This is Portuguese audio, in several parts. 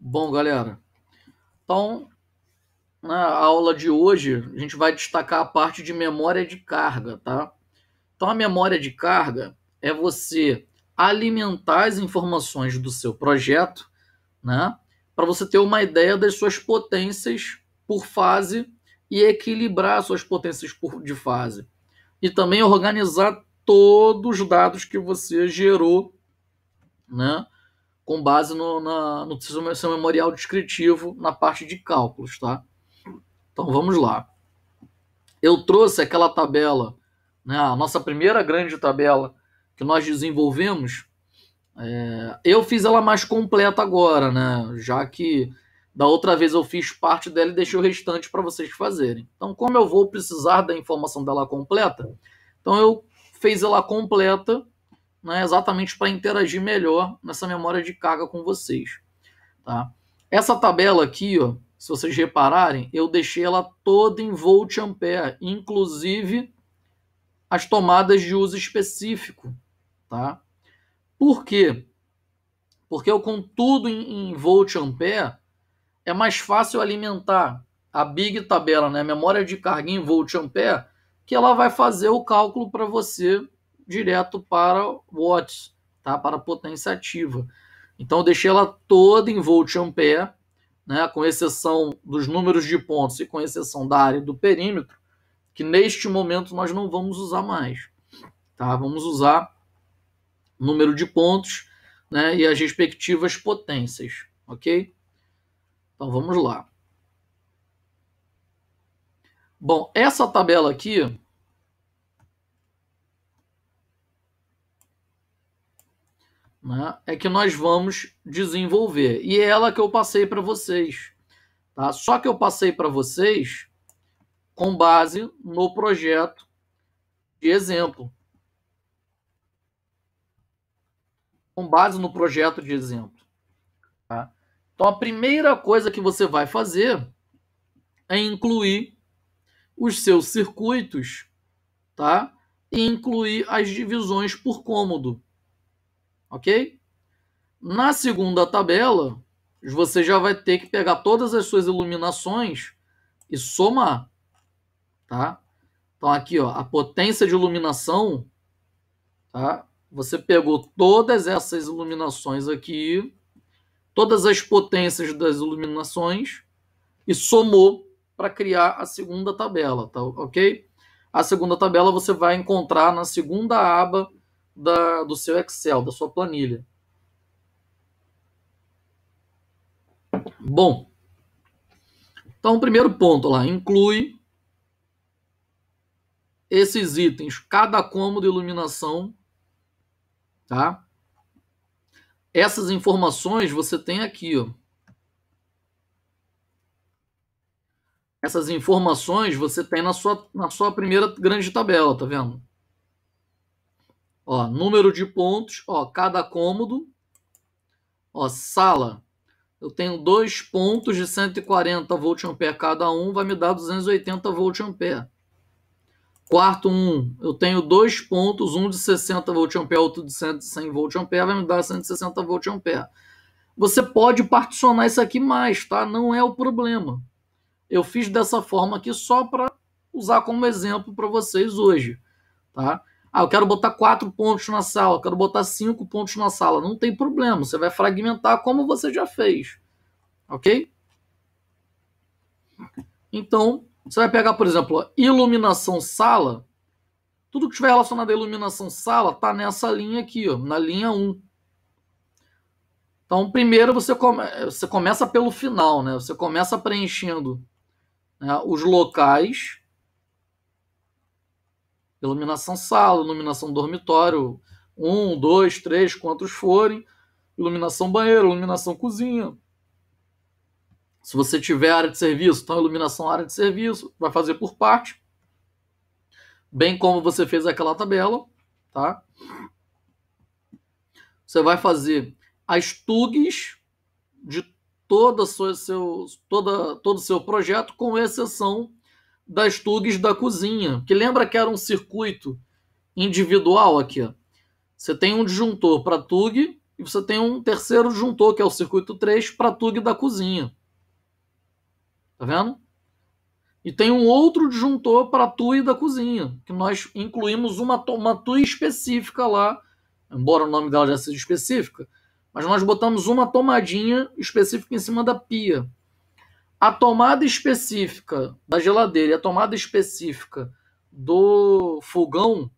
Bom, galera, então na aula de hoje a gente vai destacar a parte de memória de carga, tá? Então a memória de carga é você alimentar as informações do seu projeto, né? Para você ter uma ideia das suas potências por fase e equilibrar suas potências por, de fase. E também organizar todos os dados que você gerou, né? com base no, na, no seu memorial descritivo na parte de cálculos, tá? Então vamos lá. Eu trouxe aquela tabela, né, a nossa primeira grande tabela que nós desenvolvemos. É, eu fiz ela mais completa agora, né? Já que da outra vez eu fiz parte dela e deixei o restante para vocês fazerem. Então, como eu vou precisar da informação dela completa, então eu fiz ela completa né, exatamente para interagir melhor nessa memória de carga com vocês. Tá? Essa tabela aqui, ó, se vocês repararem, eu deixei ela toda em volt ampere, inclusive as tomadas de uso específico. Tá? Por quê? Porque eu com tudo em, em volt ampere é mais fácil alimentar a big tabela, né, a memória de carga em volt ampere, que ela vai fazer o cálculo para você direto para watts, tá? para potência ativa. Então, eu deixei ela toda em volt ampere, né? com exceção dos números de pontos e com exceção da área do perímetro, que neste momento nós não vamos usar mais. Tá? Vamos usar número de pontos né? e as respectivas potências, ok? Então, vamos lá. Bom, essa tabela aqui né, é que nós vamos desenvolver. E é ela que eu passei para vocês. Tá? Só que eu passei para vocês com base no projeto de exemplo. Com base no projeto de exemplo. Tá? Então, a primeira coisa que você vai fazer é incluir os seus circuitos tá? e incluir as divisões por cômodo ok? Na segunda tabela, você já vai ter que pegar todas as suas iluminações e somar, tá? Então aqui, ó, a potência de iluminação, tá? Você pegou todas essas iluminações aqui, todas as potências das iluminações e somou para criar a segunda tabela, tá? OK? A segunda tabela você vai encontrar na segunda aba da, do seu Excel, da sua planilha. Bom, então o primeiro ponto lá, inclui esses itens, cada cômodo iluminação, tá? Essas informações você tem aqui, ó. Essas informações você tem na sua, na sua primeira grande tabela, tá vendo? Ó, número de pontos, ó, cada cômodo. Ó, sala. Eu tenho dois pontos de 140 voltampere cada um, vai me dar 280 voltampere. Quarto 1, um, eu tenho dois pontos, um de 60 voltampere, outro de 100 voltampere, vai me dar 160 voltampere. Você pode particionar isso aqui mais, tá? Não é o problema. Eu fiz dessa forma aqui só para usar como exemplo para vocês hoje, tá? Ah, eu quero botar quatro pontos na sala, eu quero botar cinco pontos na sala. Não tem problema, você vai fragmentar como você já fez. Ok? Então, você vai pegar, por exemplo, iluminação sala. Tudo que estiver relacionado à iluminação sala está nessa linha aqui, ó, na linha 1. Então, primeiro você, come... você começa pelo final, né? Você começa preenchendo né, os locais Iluminação sala, iluminação dormitório, um, dois, três, quantos forem, iluminação banheiro, iluminação cozinha. Se você tiver área de serviço, então iluminação área de serviço, vai fazer por parte. Bem como você fez aquela tabela, tá? Você vai fazer as tugs de toda sua, seu, toda, todo o seu projeto, com exceção das tugs da cozinha, que lembra que era um circuito individual aqui. Você tem um disjuntor para tug e você tem um terceiro disjuntor, que é o circuito 3, para tug da cozinha. Tá vendo? E tem um outro disjuntor para TUI da cozinha, que nós incluímos uma, uma TUI específica lá, embora o nome dela já seja específica, mas nós botamos uma tomadinha específica em cima da pia. A tomada específica da geladeira e a tomada específica do fogão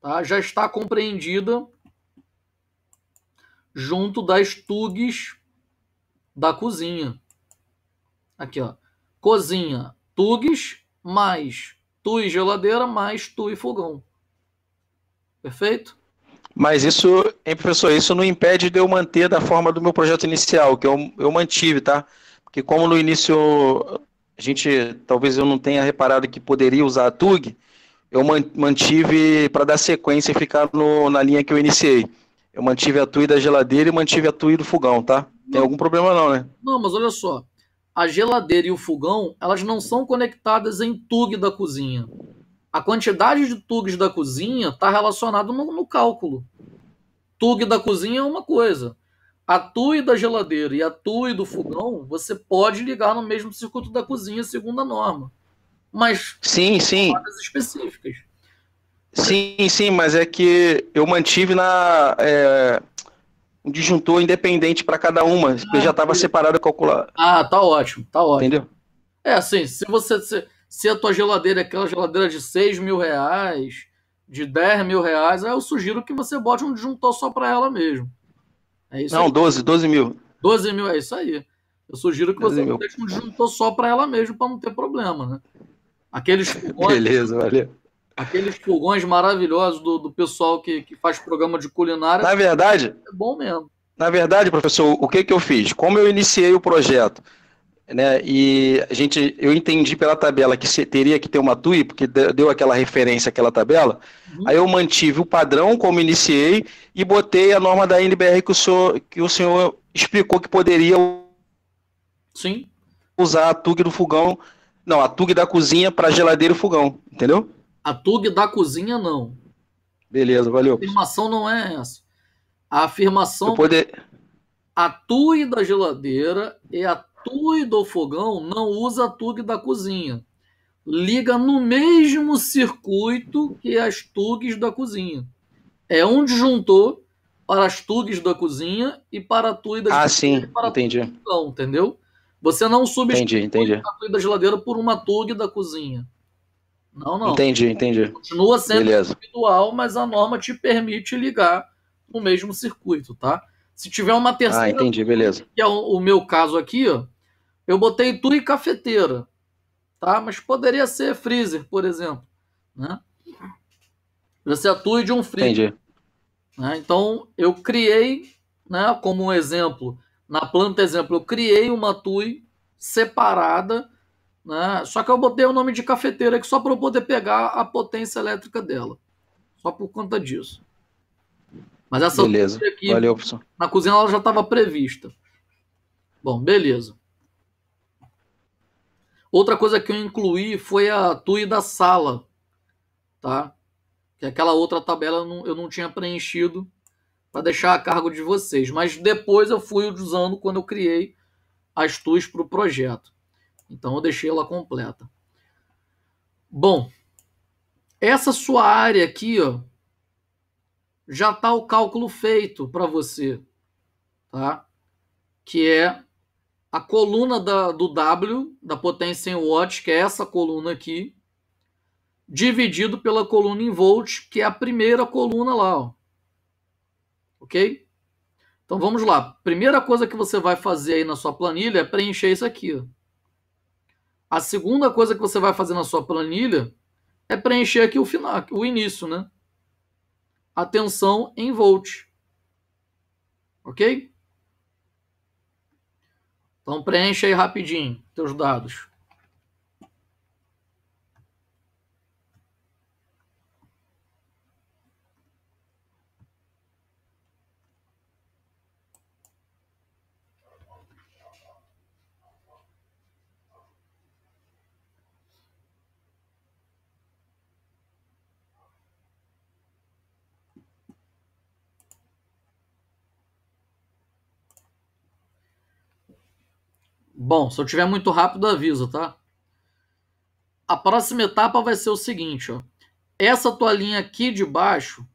tá, já está compreendida junto das tugs da cozinha. Aqui, ó. Cozinha, tugs, mais tu e geladeira, mais tu e fogão. Perfeito? Mas isso, hein, professor, isso não impede de eu manter da forma do meu projeto inicial, que eu, eu mantive, tá? que como no início a gente talvez eu não tenha reparado que poderia usar a TUG, eu mantive para dar sequência e ficar no, na linha que eu iniciei. Eu mantive a TUI da geladeira e mantive a TUI do fogão, tá? Não. Tem algum problema não, né? Não, mas olha só. A geladeira e o fogão, elas não são conectadas em TUG da cozinha. A quantidade de TUGs da cozinha está relacionada no, no cálculo. TUG da cozinha é uma coisa atue da geladeira e atue do fogão, você pode ligar no mesmo circuito da cozinha, segundo a norma. Mas sim, sim. específicas. Sim, sim, mas é que eu mantive na é, um disjuntor independente para cada uma, ah, porque já estava separado calcular. Ah, tá ótimo, tá ótimo. Entendeu? É assim, se você se, se a tua geladeira é aquela geladeira de 6 mil reais, de 10 mil reais, aí eu sugiro que você bote um disjuntor só para ela mesmo. É isso Não, aí. 12, 12 mil. 12 mil, é isso aí. Eu sugiro que você mil. deixe um disjuntor só para ela mesmo, para não ter problema, né? Aqueles fogões, Beleza, valeu. Aqueles fogões maravilhosos do, do pessoal que, que faz programa de culinária. Na verdade. É bom mesmo. Na verdade, professor, o que, que eu fiz? Como eu iniciei o projeto, né? E a gente, eu entendi pela tabela que teria que ter uma TUI, porque deu aquela referência àquela tabela. Uhum. Aí eu mantive o padrão como iniciei e botei a norma da NBR que o senhor, que o senhor explicou que poderia Sim. usar a TUG do fogão, não, a TUG da cozinha para geladeira e fogão, entendeu? A TUG da cozinha não. Beleza, valeu. A afirmação não é essa. A afirmação poder... a TUI da geladeira e a tui do fogão não usa a TUG da cozinha. Liga no mesmo circuito que as TUGs da cozinha. É um disjuntor para as TUGs da cozinha e para a TUI da geladeira. Ah, sim, para entendi. entendeu? Você não substitui entendi, entendi. a TUI da geladeira por uma TUG da cozinha. Não, não. Entendi, entendi. Continua sendo Beleza. individual, mas a norma te permite ligar no mesmo circuito, tá? Se tiver uma terceira. Ah, entendi, beleza. Que é o meu caso aqui, ó. Eu botei tu e cafeteira, tá? Mas poderia ser freezer, por exemplo, né? Você atua de um freezer. Entendi. Né? Então, eu criei, né, como um exemplo, na planta exemplo, eu criei uma TUI separada, né, só que eu botei o nome de cafeteira aqui só para eu poder pegar a potência elétrica dela. Só por conta disso. Mas essa beleza. aqui Valeu, na cozinha ela já estava prevista. Bom, beleza. Outra coisa que eu incluí foi a TUI da sala, tá? Que aquela outra tabela eu não, eu não tinha preenchido para deixar a cargo de vocês. Mas depois eu fui usando quando eu criei as TUIs para o projeto. Então eu deixei ela completa. Bom, essa sua área aqui, ó, já está o cálculo feito para você, tá? Que é a coluna da, do W, da potência em watts, que é essa coluna aqui, dividido pela coluna em volts, que é a primeira coluna lá. Ó. Ok? Então vamos lá. Primeira coisa que você vai fazer aí na sua planilha é preencher isso aqui. Ó. A segunda coisa que você vai fazer na sua planilha é preencher aqui o final, o início, né? A tensão em volt. OK? Então preenche aí rapidinho teus dados. Bom, se eu tiver muito rápido, aviso, tá? A próxima etapa vai ser o seguinte, ó. Essa toalhinha aqui de baixo,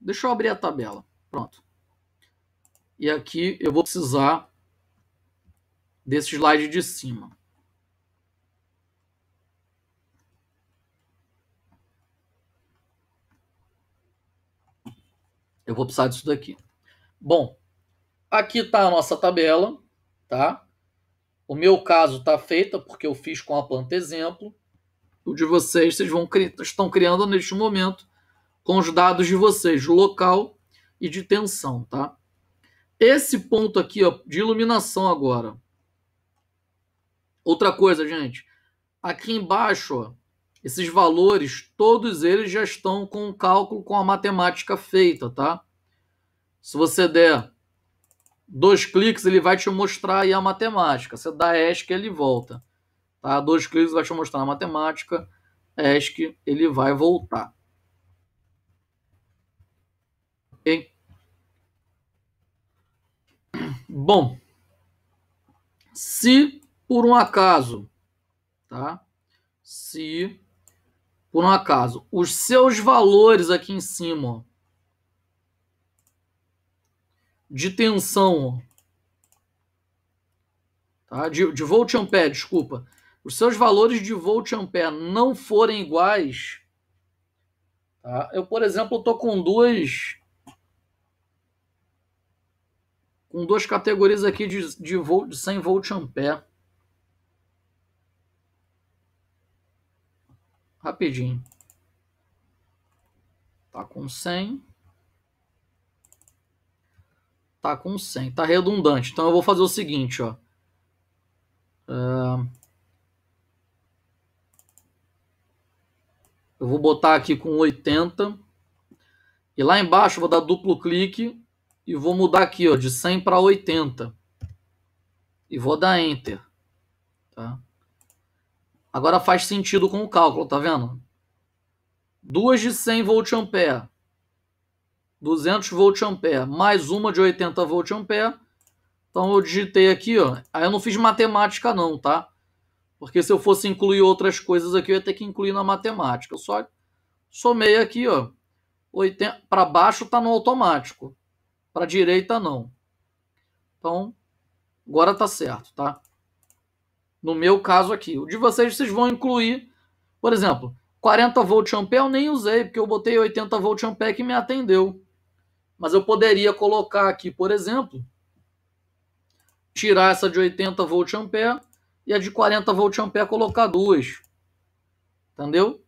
deixa eu abrir a tabela. Pronto. E aqui eu vou precisar desse slide de cima. Eu vou precisar disso daqui. Bom, aqui está a nossa tabela, tá? O meu caso está feita porque eu fiz com a planta exemplo. O de vocês, vocês vão, estão criando neste momento com os dados de vocês, local e de tensão, tá? Esse ponto aqui, ó, de iluminação agora. Outra coisa, gente. Aqui embaixo, ó, esses valores, todos eles já estão com o cálculo, com a matemática feita, tá? Se você der Dois cliques ele vai te mostrar aí a matemática. Você dá ESC ele volta. Tá? Dois cliques vai te mostrar a matemática. ESC ele vai voltar. Hein? Bom, se por um acaso, tá? Se por um acaso os seus valores aqui em cima, ó, de tensão, tá? de, de volt-ampere, desculpa, os seus valores de volt-ampere não forem iguais, tá? eu, por exemplo, estou com duas com duas categorias aqui de, de, volt, de 100 volt-ampere. Rapidinho. Tá com 100 tá com 100. Tá redundante. Então eu vou fazer o seguinte, ó. É, eu vou botar aqui com 80. E lá embaixo vou dar duplo clique e vou mudar aqui, ó, de 100 para 80. E vou dar enter, tá? Agora faz sentido com o cálculo, tá vendo? 2 de 100 volt ampere. 200 voltampere mais uma de 80 voltampere. Então eu digitei aqui, ó. Aí eu não fiz matemática não, tá? Porque se eu fosse incluir outras coisas aqui, eu ia ter que incluir na matemática. Eu só somei aqui, ó. 80... Para baixo tá no automático. Para direita não. Então, agora tá certo, tá? No meu caso aqui. O de vocês, vocês vão incluir, por exemplo, 40 volt ampere eu nem usei, porque eu botei 80 volt ampere que me atendeu. Mas eu poderia colocar aqui, por exemplo, tirar essa de 80 volt ampere e a de 40 volt ampere colocar duas. Entendeu?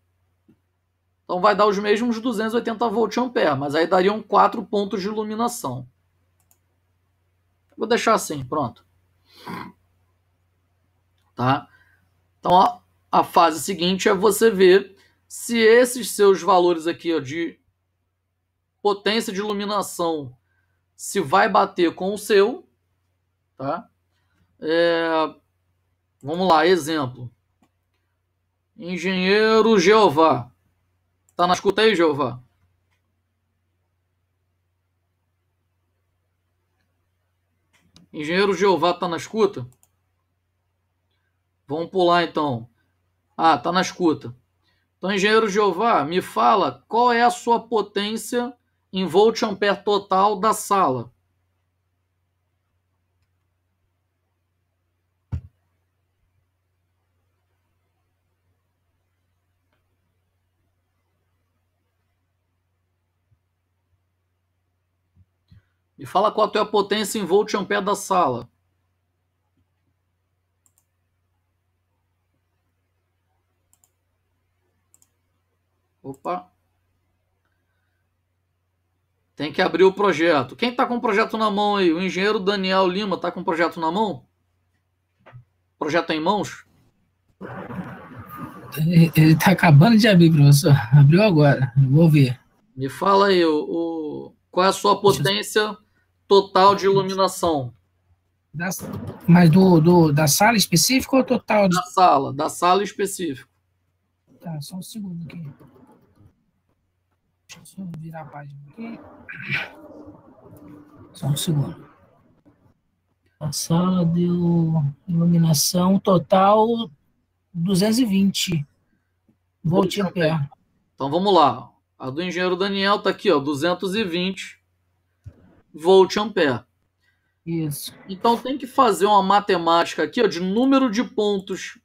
Então vai dar os mesmos 280 volt ampere, mas aí dariam quatro pontos de iluminação. Vou deixar assim, pronto. Tá? Então a, a fase seguinte é você ver se esses seus valores aqui ó, de potência de iluminação se vai bater com o seu, tá? É, vamos lá, exemplo. Engenheiro Jeová. Tá na escuta aí, Jeová? Engenheiro Jeová tá na escuta? Vamos pular então. Ah, tá na escuta. Então, engenheiro Jeová, me fala qual é a sua potência em volt-ampere total da sala. Me fala qual é a potência em volt-ampere da sala. Opa. Tem que abrir o projeto. Quem está com o projeto na mão aí? O engenheiro Daniel Lima está com o projeto na mão? Projeto em mãos? Ele está acabando de abrir, professor. Abriu agora. Vou ver. Me fala aí, o, o qual é a sua potência total de iluminação? Da, mas do, do, da sala específica ou total? De... Da sala, da sala específica. Tá, só um segundo aqui. Só virar a página aqui. Só um segundo. A sala deu iluminação total 220. Volt ampere. Então vamos lá. A do engenheiro Daniel tá aqui, ó, 220 volt ampere. Isso. Então tem que fazer uma matemática aqui, ó, de número de pontos,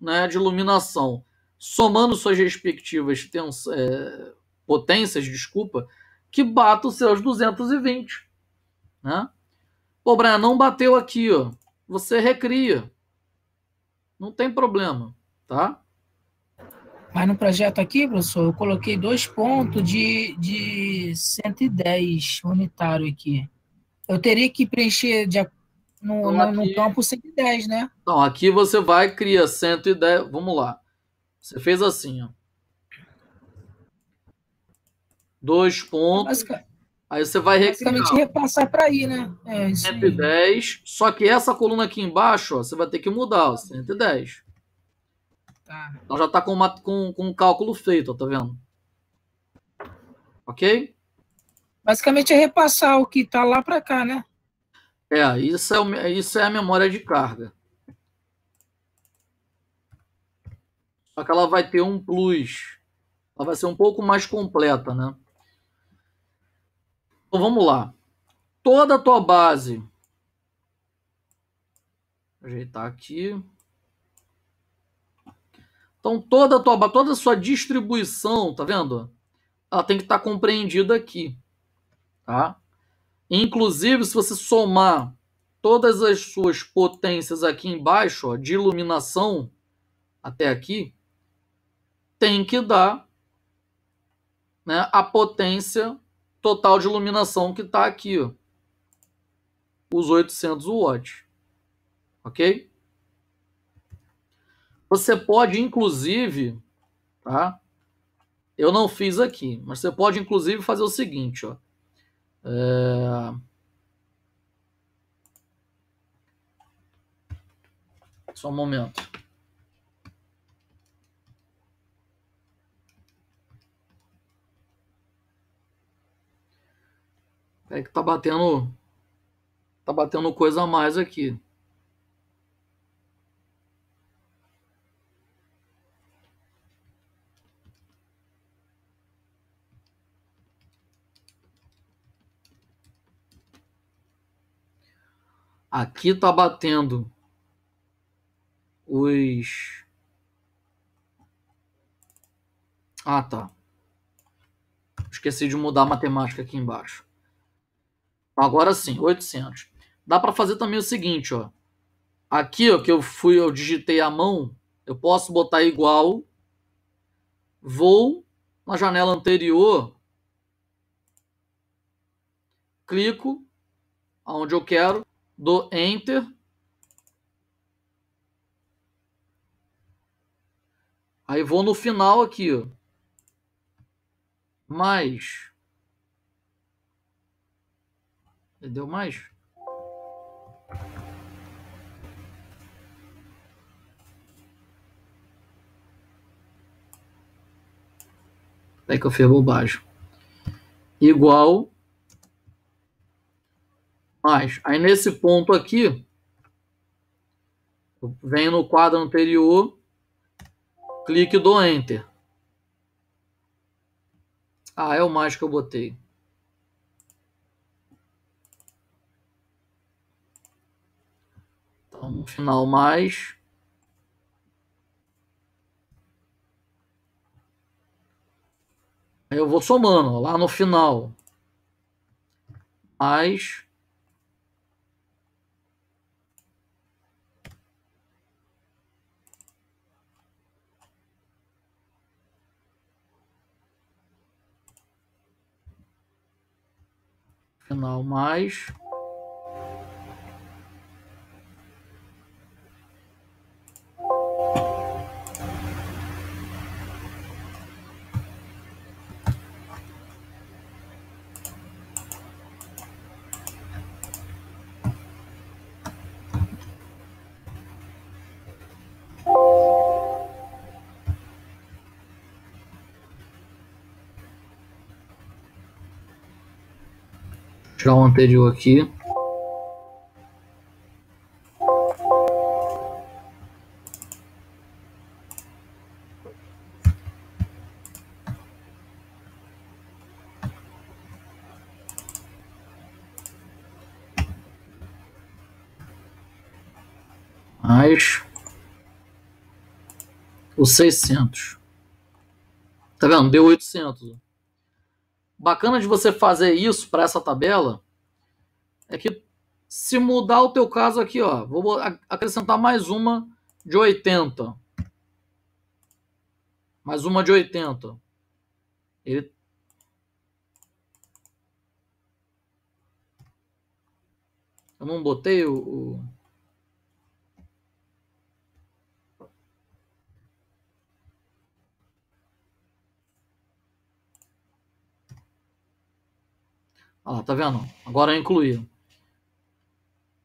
né, de iluminação, somando suas respectivas tens, é, potências, desculpa, que bata os seus 220. Né? Pô, Brian, não bateu aqui, ó. Você recria. Não tem problema, tá? Mas no projeto aqui, professor, eu coloquei dois pontos de, de 110 unitário aqui. Eu teria que preencher de, no, então, no, aqui, no campo 110, né? Então, aqui você vai criar 110. Vamos lá. Você fez assim, ó dois é pontos. aí você vai Basicamente recriar. repassar para aí, né? É, 110. Aí. Só que essa coluna aqui embaixo, ó, você vai ter que mudar, ó, 110. Tá. Ela já está com, uma, com, com um cálculo feito, ó, tá vendo? Ok? Basicamente é repassar o que está lá para cá, né? É, isso é, o, isso é a memória de carga. Só que ela vai ter um plus. Ela vai ser um pouco mais completa, né? Então vamos lá. Toda a tua base. Ajeitar aqui. Então toda a tua toda a sua distribuição, tá vendo? Ela tem que estar tá compreendida aqui, tá? Inclusive, se você somar todas as suas potências aqui embaixo, ó, de iluminação até aqui, tem que dar né, a potência total de iluminação que está aqui, ó, os 800 watts, ok? Você pode, inclusive, tá? Eu não fiz aqui, mas você pode, inclusive, fazer o seguinte, ó. É... Só um momento. É que tá batendo. Tá batendo coisa a mais aqui. Aqui tá batendo os. Ah, tá. Esqueci de mudar a matemática aqui embaixo. Agora sim, 800. Dá para fazer também o seguinte, ó. Aqui, ó, que eu fui, eu digitei a mão, eu posso botar igual. Vou na janela anterior, clico aonde eu quero, dou enter. Aí vou no final aqui, ó. Mais Deu mais? É que eu fiz bobagem. Igual. Mais. Aí nesse ponto aqui, venho no quadro anterior, clique do Enter. Ah, é o mais que eu botei. no final, mas. Eu vou somando lá no final. mais Final mais. tirar o anterior aqui. Mais os 600. Tá vendo? Deu 800. Bacana de você fazer isso para essa tabela é que se mudar o teu caso aqui, ó, vou acrescentar mais uma de 80. Mais uma de 80. Ele Eu não botei o, o... Olha lá, tá vendo? Agora incluíram.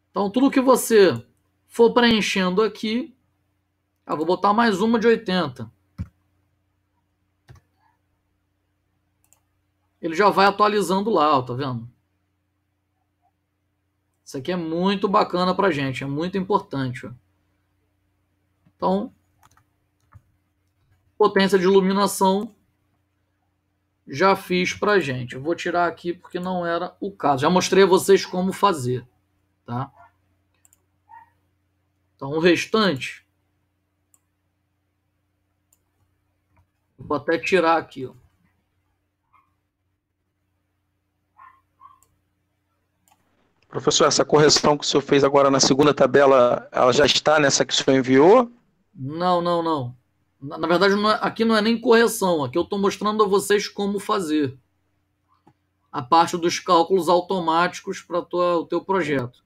Então, tudo que você for preenchendo aqui, eu vou botar mais uma de 80. Ele já vai atualizando lá, ó, tá vendo? Isso aqui é muito bacana pra gente, é muito importante. Ó. Então, potência de iluminação já fiz para gente. Eu vou tirar aqui porque não era o caso. Já mostrei a vocês como fazer, tá? Então, o restante... Vou até tirar aqui, ó. Professor, essa correção que o senhor fez agora na segunda tabela, ela já está nessa que o senhor enviou? Não, não, não. Na, verdade, não é, aqui não é nem correção, aqui eu estou mostrando a vocês como fazer a parte dos cálculos automáticos para o teu projeto.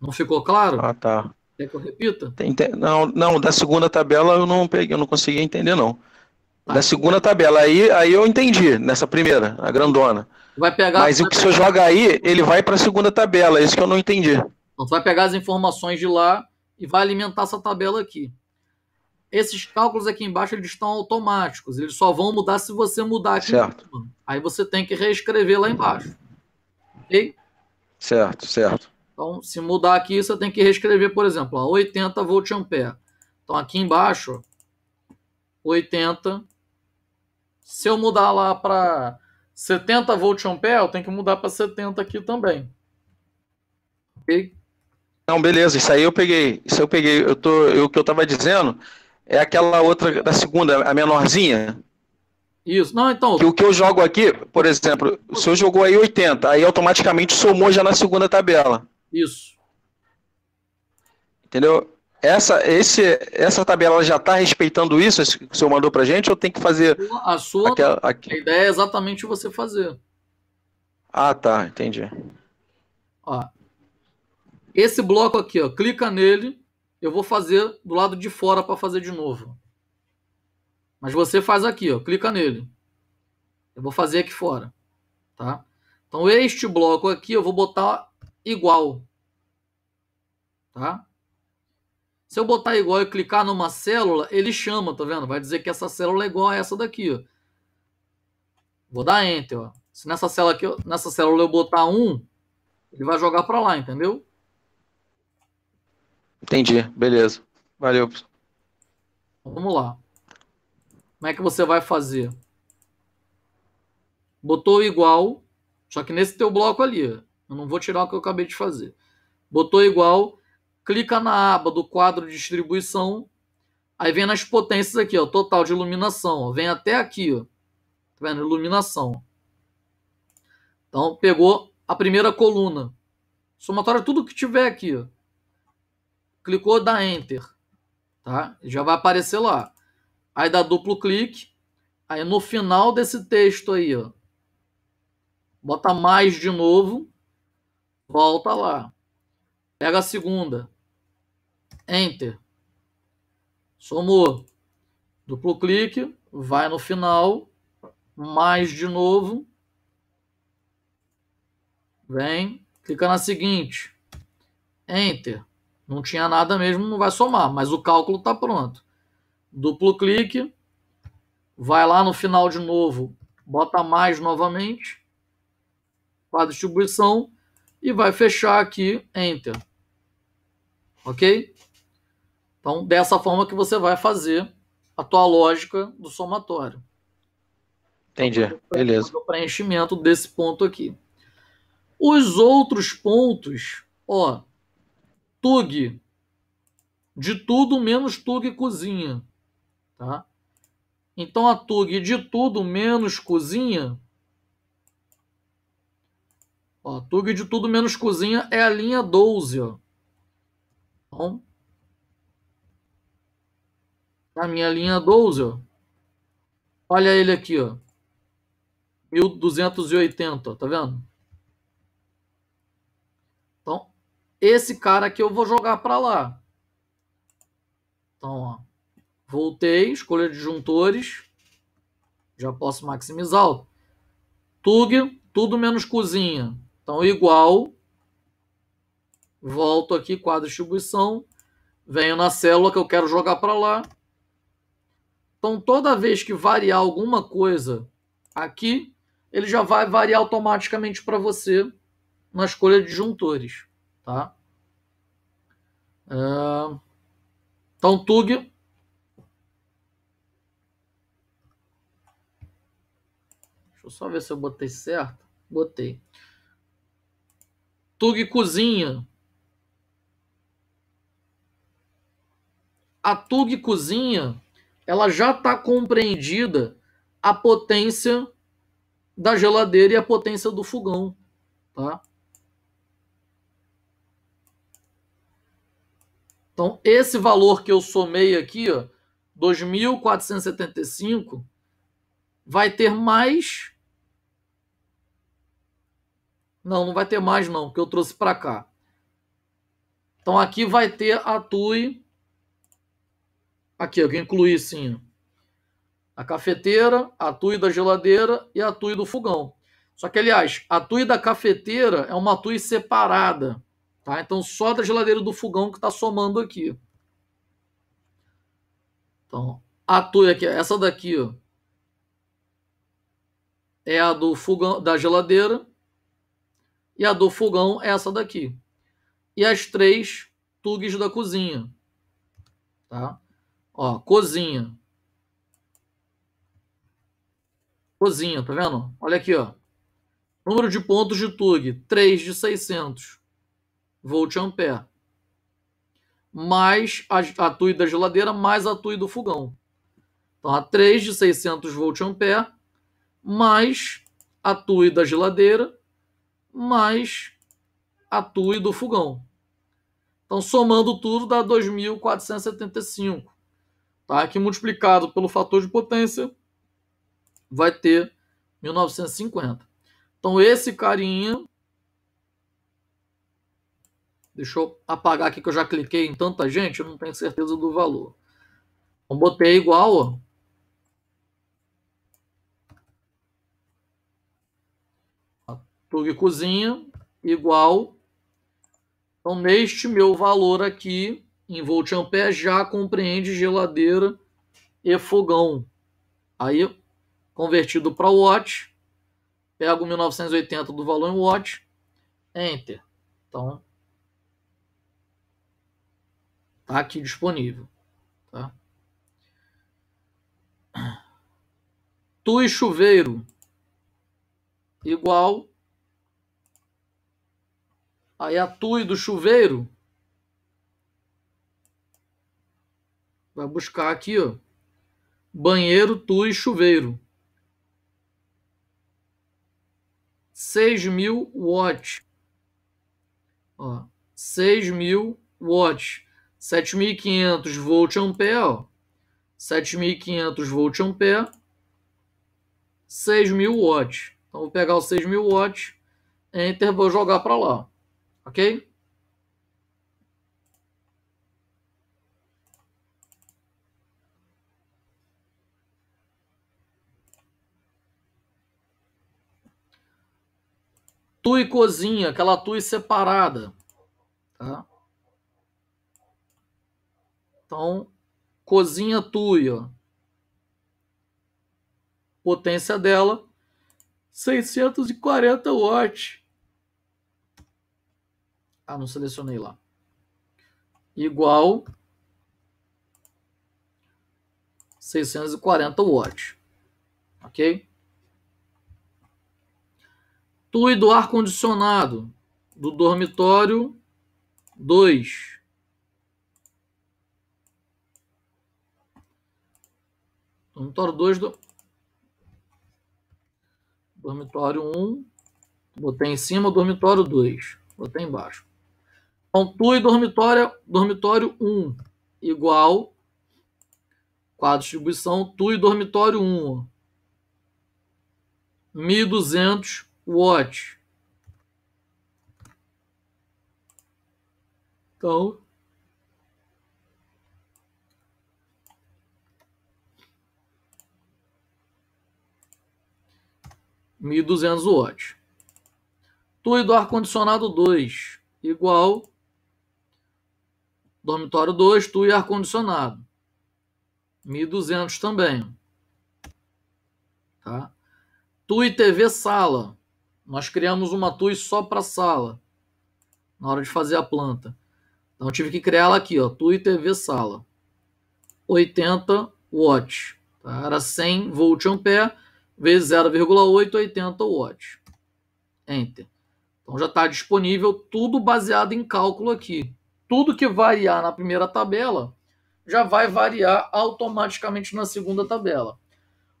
Não ficou claro? Ah, tá. Quer que eu repita? Tem, tem, não, não, da segunda tabela eu não peguei, eu não consegui entender, não. Tá. Da segunda tabela, aí, aí eu entendi, nessa primeira, a grandona. Vai pegar, Mas vai o que pegar... o senhor joga aí, ele vai para a segunda tabela, é isso que eu não entendi. Então, você vai pegar as informações de lá e vai alimentar essa tabela aqui esses cálculos aqui embaixo eles estão automáticos, eles só vão mudar se você mudar aqui. Certo. Cima. Aí você tem que reescrever lá embaixo. Ok? Certo, certo. Então, se mudar aqui, você tem que reescrever, por exemplo, ó, 80 volt ampere. Então, aqui embaixo, 80. Se eu mudar lá para 70 volt ampere, eu tenho que mudar para 70 aqui também. Ok? Não, beleza, isso aí eu peguei. Isso eu peguei. Eu tô, eu, o que eu estava dizendo é aquela outra da segunda, a menorzinha. Isso, não, então. Que o que eu jogo aqui, por exemplo, o senhor jogou aí 80, aí automaticamente somou já na segunda tabela. Isso. Entendeu? Essa, esse, essa tabela já está respeitando isso que o senhor mandou para gente ou tem que fazer. A sua. Aquela, a... a ideia é exatamente você fazer. Ah, tá, entendi. Ó, esse bloco aqui, ó, clica nele eu vou fazer do lado de fora para fazer de novo. Mas você faz aqui, ó, clica nele. Eu vou fazer aqui fora, tá? Então este bloco aqui eu vou botar igual, tá? Se eu botar igual e clicar numa célula, ele chama, tá vendo? Vai dizer que essa célula é igual a essa daqui, ó. Vou dar enter, ó. Se nessa célula aqui, nessa célula eu botar 1, ele vai jogar para lá, entendeu? Entendi, beleza. Valeu. Vamos lá. Como é que você vai fazer? Botou igual, só que nesse teu bloco ali, eu não vou tirar o que eu acabei de fazer. Botou igual, clica na aba do quadro de distribuição, aí vem nas potências aqui, ó, total de iluminação, ó, vem até aqui, ó. Tá vendo? Iluminação. Então, pegou a primeira coluna. Somatório tudo que tiver aqui, ó. Clicou, dá Enter. Tá? Já vai aparecer lá. Aí dá duplo clique. Aí no final desse texto aí, ó, bota mais de novo. Volta lá. Pega a segunda. Enter. Somou. Duplo clique. Vai no final. Mais de novo. Vem. Clica na seguinte. Enter. Não tinha nada mesmo, não vai somar, mas o cálculo está pronto. Duplo clique, vai lá no final de novo, bota mais novamente, para distribuição e vai fechar aqui, Enter. Ok? Então, dessa forma que você vai fazer a tua lógica do somatório. Entendi, então, beleza. O preenchimento desse ponto aqui. Os outros pontos, ó, Tug. De tudo menos Tug cozinha. Tá? Então a Tug de tudo menos cozinha. Ó, Tug de tudo menos cozinha é a linha 12. Ó. Então, tá a minha linha 12, ó. Olha ele aqui, ó. 1280, ó, tá vendo? esse cara aqui eu vou jogar para lá. Então, ó, voltei, escolha disjuntores, já posso maximizar. Tug, tudo menos cozinha. Então, igual, volto aqui, com a distribuição, venho na célula que eu quero jogar para lá. Então, toda vez que variar alguma coisa aqui, ele já vai variar automaticamente para você na escolha de juntores. Tá? Uh, então, Tug. Deixa eu só ver se eu botei certo. Botei. Tug cozinha. A Tug cozinha, ela já está compreendida a potência da geladeira e a potência do fogão, tá? Então, esse valor que eu somei aqui, ó, 2.475, vai ter mais. Não, não vai ter mais, não, que eu trouxe para cá. Então, aqui vai ter a TUI. Aqui, eu incluí sim. A cafeteira, a TUI da geladeira e a TUI do fogão. Só que, aliás, a TUI da cafeteira é uma TUI separada. Tá? Então, só da geladeira do fogão que está somando aqui. Então, a toia aqui, essa daqui, ó, é a do fogão da geladeira e a do fogão é essa daqui. E as três tugs da cozinha, tá? Ó, cozinha. Cozinha, tá vendo? Olha aqui, ó. Número de pontos de tug, 3 de 600 volt-ampere. Mais então, a, TUI da geladeira, mais a TUI do fogão. Então, a 3 de 600 volt-ampere, mais a TUI da geladeira, mais a TUI do fogão. Então, somando tudo, dá 2.475. Tá? Que multiplicado pelo fator de potência, vai ter 1950. Então, esse carinha Deixa eu apagar aqui que eu já cliquei em tanta gente, eu não tenho certeza do valor. Então, botei igual, ó. Tug Cozinha igual. Então, neste meu valor aqui, em volt ampere, já compreende geladeira e fogão. Aí, convertido para watt, pego 1980 do valor em watt, enter. Então, aqui disponível. Tá? Tu e chuveiro igual aí a tui do chuveiro vai buscar aqui ó banheiro tui chuveiro 6.000 watts ó 6.000 watts 7.500 volt-ampère, 7.500 volt seis 6.000 watts. Então, vou pegar o 6.000 watts, enter, vou jogar para lá, ok? Tui cozinha, aquela tui separada, tá? Então, cozinha tuia, potência dela 640 watts. Ah, não selecionei lá. Igual 640 watts. Ok? TUI do ar-condicionado do dormitório 2. Dormitório 2 do. Dormitório 1. Um, botei em cima, dormitório 2. Botei embaixo. Então, tu e dormitório, dormitório 1 um, igual. Quadro distribuição, tu e dormitório 1. Um, 1200 watts. Então, 1.200 watts. Tui do ar-condicionado 2, igual dormitório 2, tui ar-condicionado. 1.200 também. Tá? TUI TV sala. Nós criamos uma TUI só para sala. Na hora de fazer a planta. Então tive que criar ela aqui, ó, TUI TV sala. 80 watts. Tá? Era 100 volt ampere vezes 0,880 watts. Enter. Então já está disponível tudo baseado em cálculo aqui. Tudo que variar na primeira tabela já vai variar automaticamente na segunda tabela.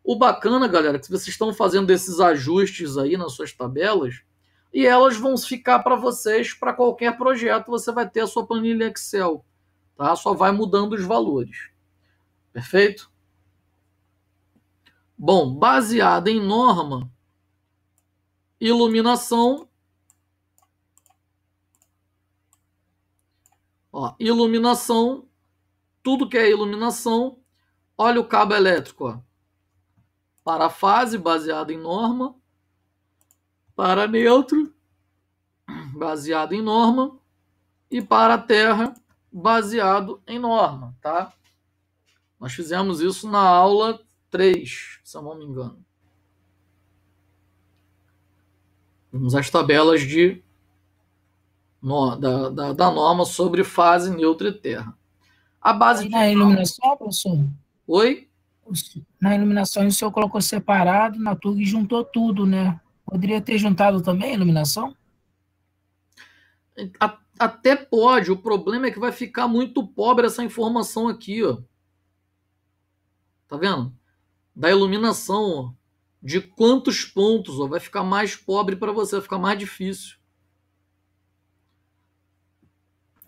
O bacana, galera, é que vocês estão fazendo esses ajustes aí nas suas tabelas e elas vão ficar para vocês para qualquer projeto. Você vai ter a sua planilha Excel, tá? Só vai mudando os valores. Perfeito? Bom, baseada em norma, iluminação. Ó, iluminação, tudo que é iluminação, olha o cabo elétrico. Ó. Para fase, baseado em norma. Para neutro, baseado em norma. E para terra, baseado em norma, tá? Nós fizemos isso na aula 3, se eu não me engano. Vamos às tabelas de, no, da, da, da, norma sobre fase neutra e terra. A base e na iluminação, professor? Oi? Na iluminação o senhor colocou separado, na e juntou tudo, né? Poderia ter juntado também a iluminação? A, até pode, o problema é que vai ficar muito pobre essa informação aqui, ó. Tá vendo? da iluminação, de quantos pontos, ó, vai ficar mais pobre para você, vai ficar mais difícil.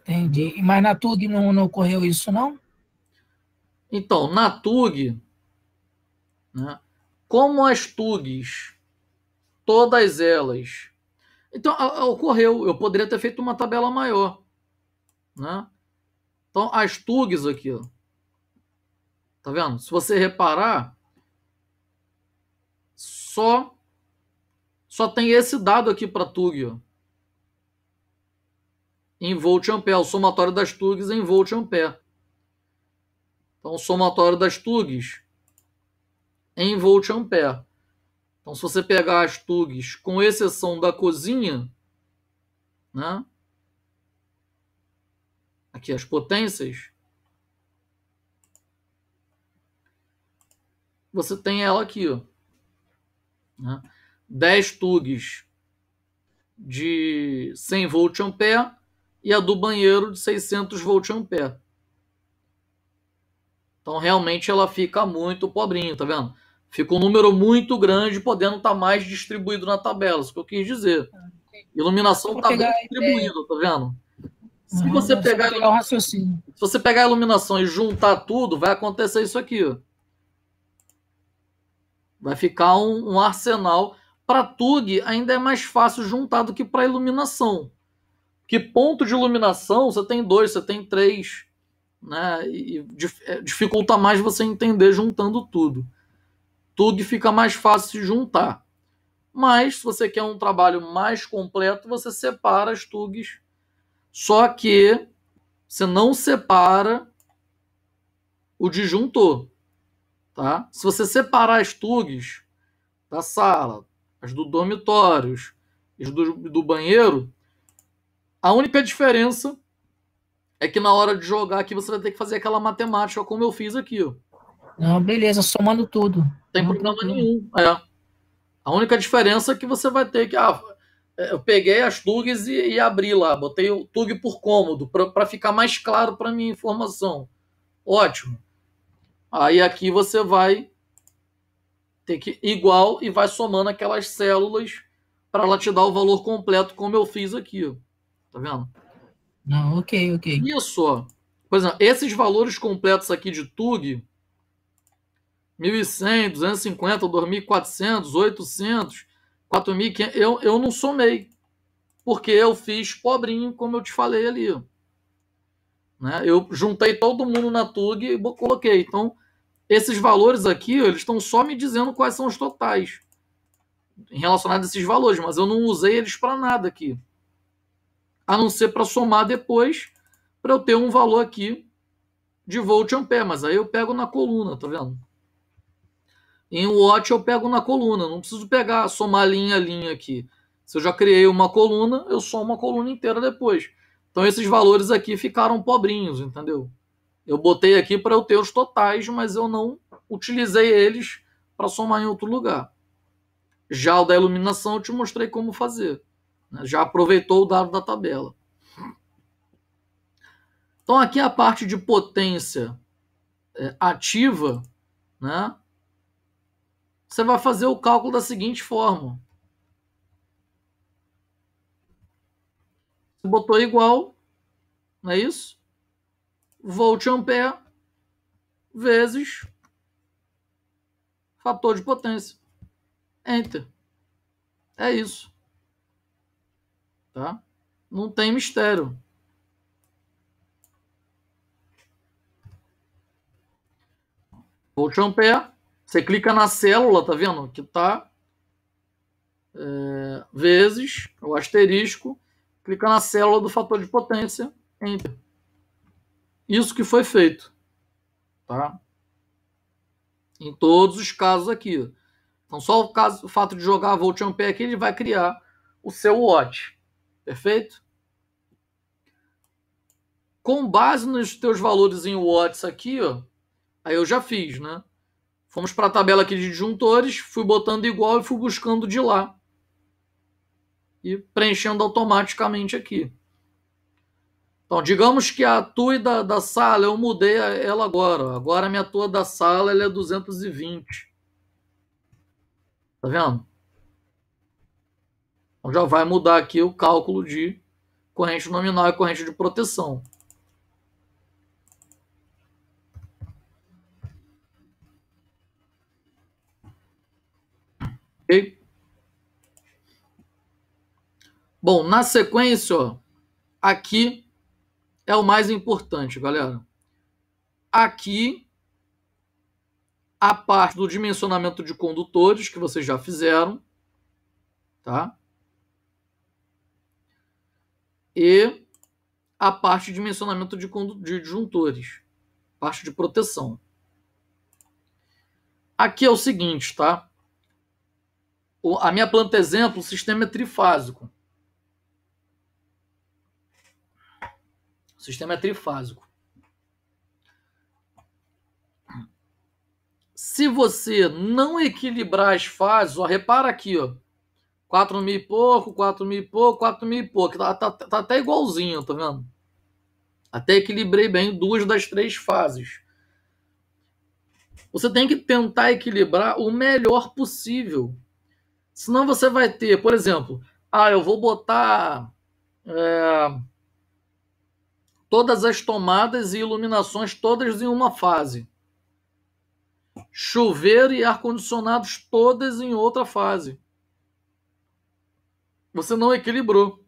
Entendi. Mas na TUG não, não ocorreu isso, não? Então, na TUG, né, como as TUGs, todas elas. Então, a, a, ocorreu, eu poderia ter feito uma tabela maior. Né? Então, as TUGs aqui, ó, tá vendo? Se você reparar, só só tem esse dado aqui para TUG. Ó. Em volt ampere, o somatório das TUGs em volt ampere. Então, o somatório das TUGs em volt ampere. Então, se você pegar as TUGs, com exceção da cozinha, né? aqui as potências, você tem ela aqui, ó. Né? 10 tugs de 100 volt ampere e a do banheiro de 600 volt ampere. Então realmente ela fica muito pobrinha tá vendo? Fica um número muito grande, podendo estar tá mais distribuído na tabela, isso que eu quis dizer. Ah, iluminação está bem distribuída, tá vendo? Se você pegar, se você pegar a iluminação e juntar tudo, vai acontecer isso aqui. Ó. Vai ficar um, um arsenal. Para TUG ainda é mais fácil juntar do que para iluminação. Que ponto de iluminação você tem dois, você tem três, né? E, e é, dificulta mais você entender juntando tudo. TUG fica mais fácil se juntar. Mas se você quer um trabalho mais completo, você separa as TUGs. Só que você não separa o disjuntor. Tá? Se você separar as tugs da sala, as do dormitórios e as do, do banheiro, a única diferença é que na hora de jogar aqui você vai ter que fazer aquela matemática como eu fiz aqui. Ó. Não, beleza, somando tudo. Tem Não problema nenhum. É. A única diferença é que você vai ter que. Ah, é, eu peguei as tugs e, e abri lá, botei o tug por cômodo, para ficar mais claro para minha informação. Ótimo. Aí aqui você vai ter que igual e vai somando aquelas células para ela te dar o valor completo, como eu fiz aqui. Tá vendo? Não, ok, ok. Isso, ó. Por exemplo, esses valores completos aqui de TUG, 1.100, 250, 2.400, 800, 4.500, eu, eu não somei. Porque eu fiz pobrinho, como eu te falei ali. Né? Eu juntei todo mundo na TUG e coloquei. Então, esses valores aqui, eles estão só me dizendo quais são os totais relacionados a esses valores, mas eu não usei eles para nada aqui. A não ser para somar depois, para eu ter um valor aqui de volt ampere, mas aí eu pego na coluna, tá vendo? Em watt eu pego na coluna, não preciso pegar, somar linha a linha aqui. Se eu já criei uma coluna, eu somo a coluna inteira depois. Então esses valores aqui ficaram pobrinhos, entendeu? Eu botei aqui para eu ter os totais, mas eu não utilizei eles para somar em outro lugar. Já o da iluminação eu te mostrei como fazer. Né? Já aproveitou o dado da tabela. Então aqui a parte de potência é, ativa, né? Você vai fazer o cálculo da seguinte forma. botou igual, não é isso? Volt ampere vezes fator de potência. Enter. É isso. Tá? Não tem mistério. Volt ampere. Você clica na célula, tá vendo? Que tá é, vezes o asterisco clica na célula do fator de potência, enter. Isso que foi feito, tá? Em todos os casos aqui. Então, só o, caso, o fato de jogar volt ampere aqui, ele vai criar o seu watt, perfeito? Com base nos teus valores em watts aqui, ó, aí eu já fiz, né? Fomos para a tabela aqui de disjuntores, fui botando igual e fui buscando de lá e preenchendo automaticamente aqui. Então, digamos que a TUI da, da sala, eu mudei ela agora. Agora a minha TUI da sala ela é 220. Tá vendo? Então, já vai mudar aqui o cálculo de corrente nominal e corrente de proteção. Ok? Bom, na sequência, ó, aqui é o mais importante, galera. Aqui, a parte do dimensionamento de condutores, que vocês já fizeram, tá? E a parte de dimensionamento de, de disjuntores, parte de proteção. Aqui é o seguinte, tá? O, a minha planta exemplo, o sistema é trifásico. sistema é trifásico. Se você não equilibrar as fases, ó, repara aqui, ó. 4 mil e pouco, 4 mil e pouco, 4 mil e pouco. Tá, tá, tá, tá até igualzinho, tá vendo? Até equilibrei bem duas das três fases. Você tem que tentar equilibrar o melhor possível. Senão você vai ter, por exemplo, ah, eu vou botar. É todas as tomadas e iluminações, todas em uma fase. Chuveiro e ar-condicionados, todas em outra fase. Você não equilibrou.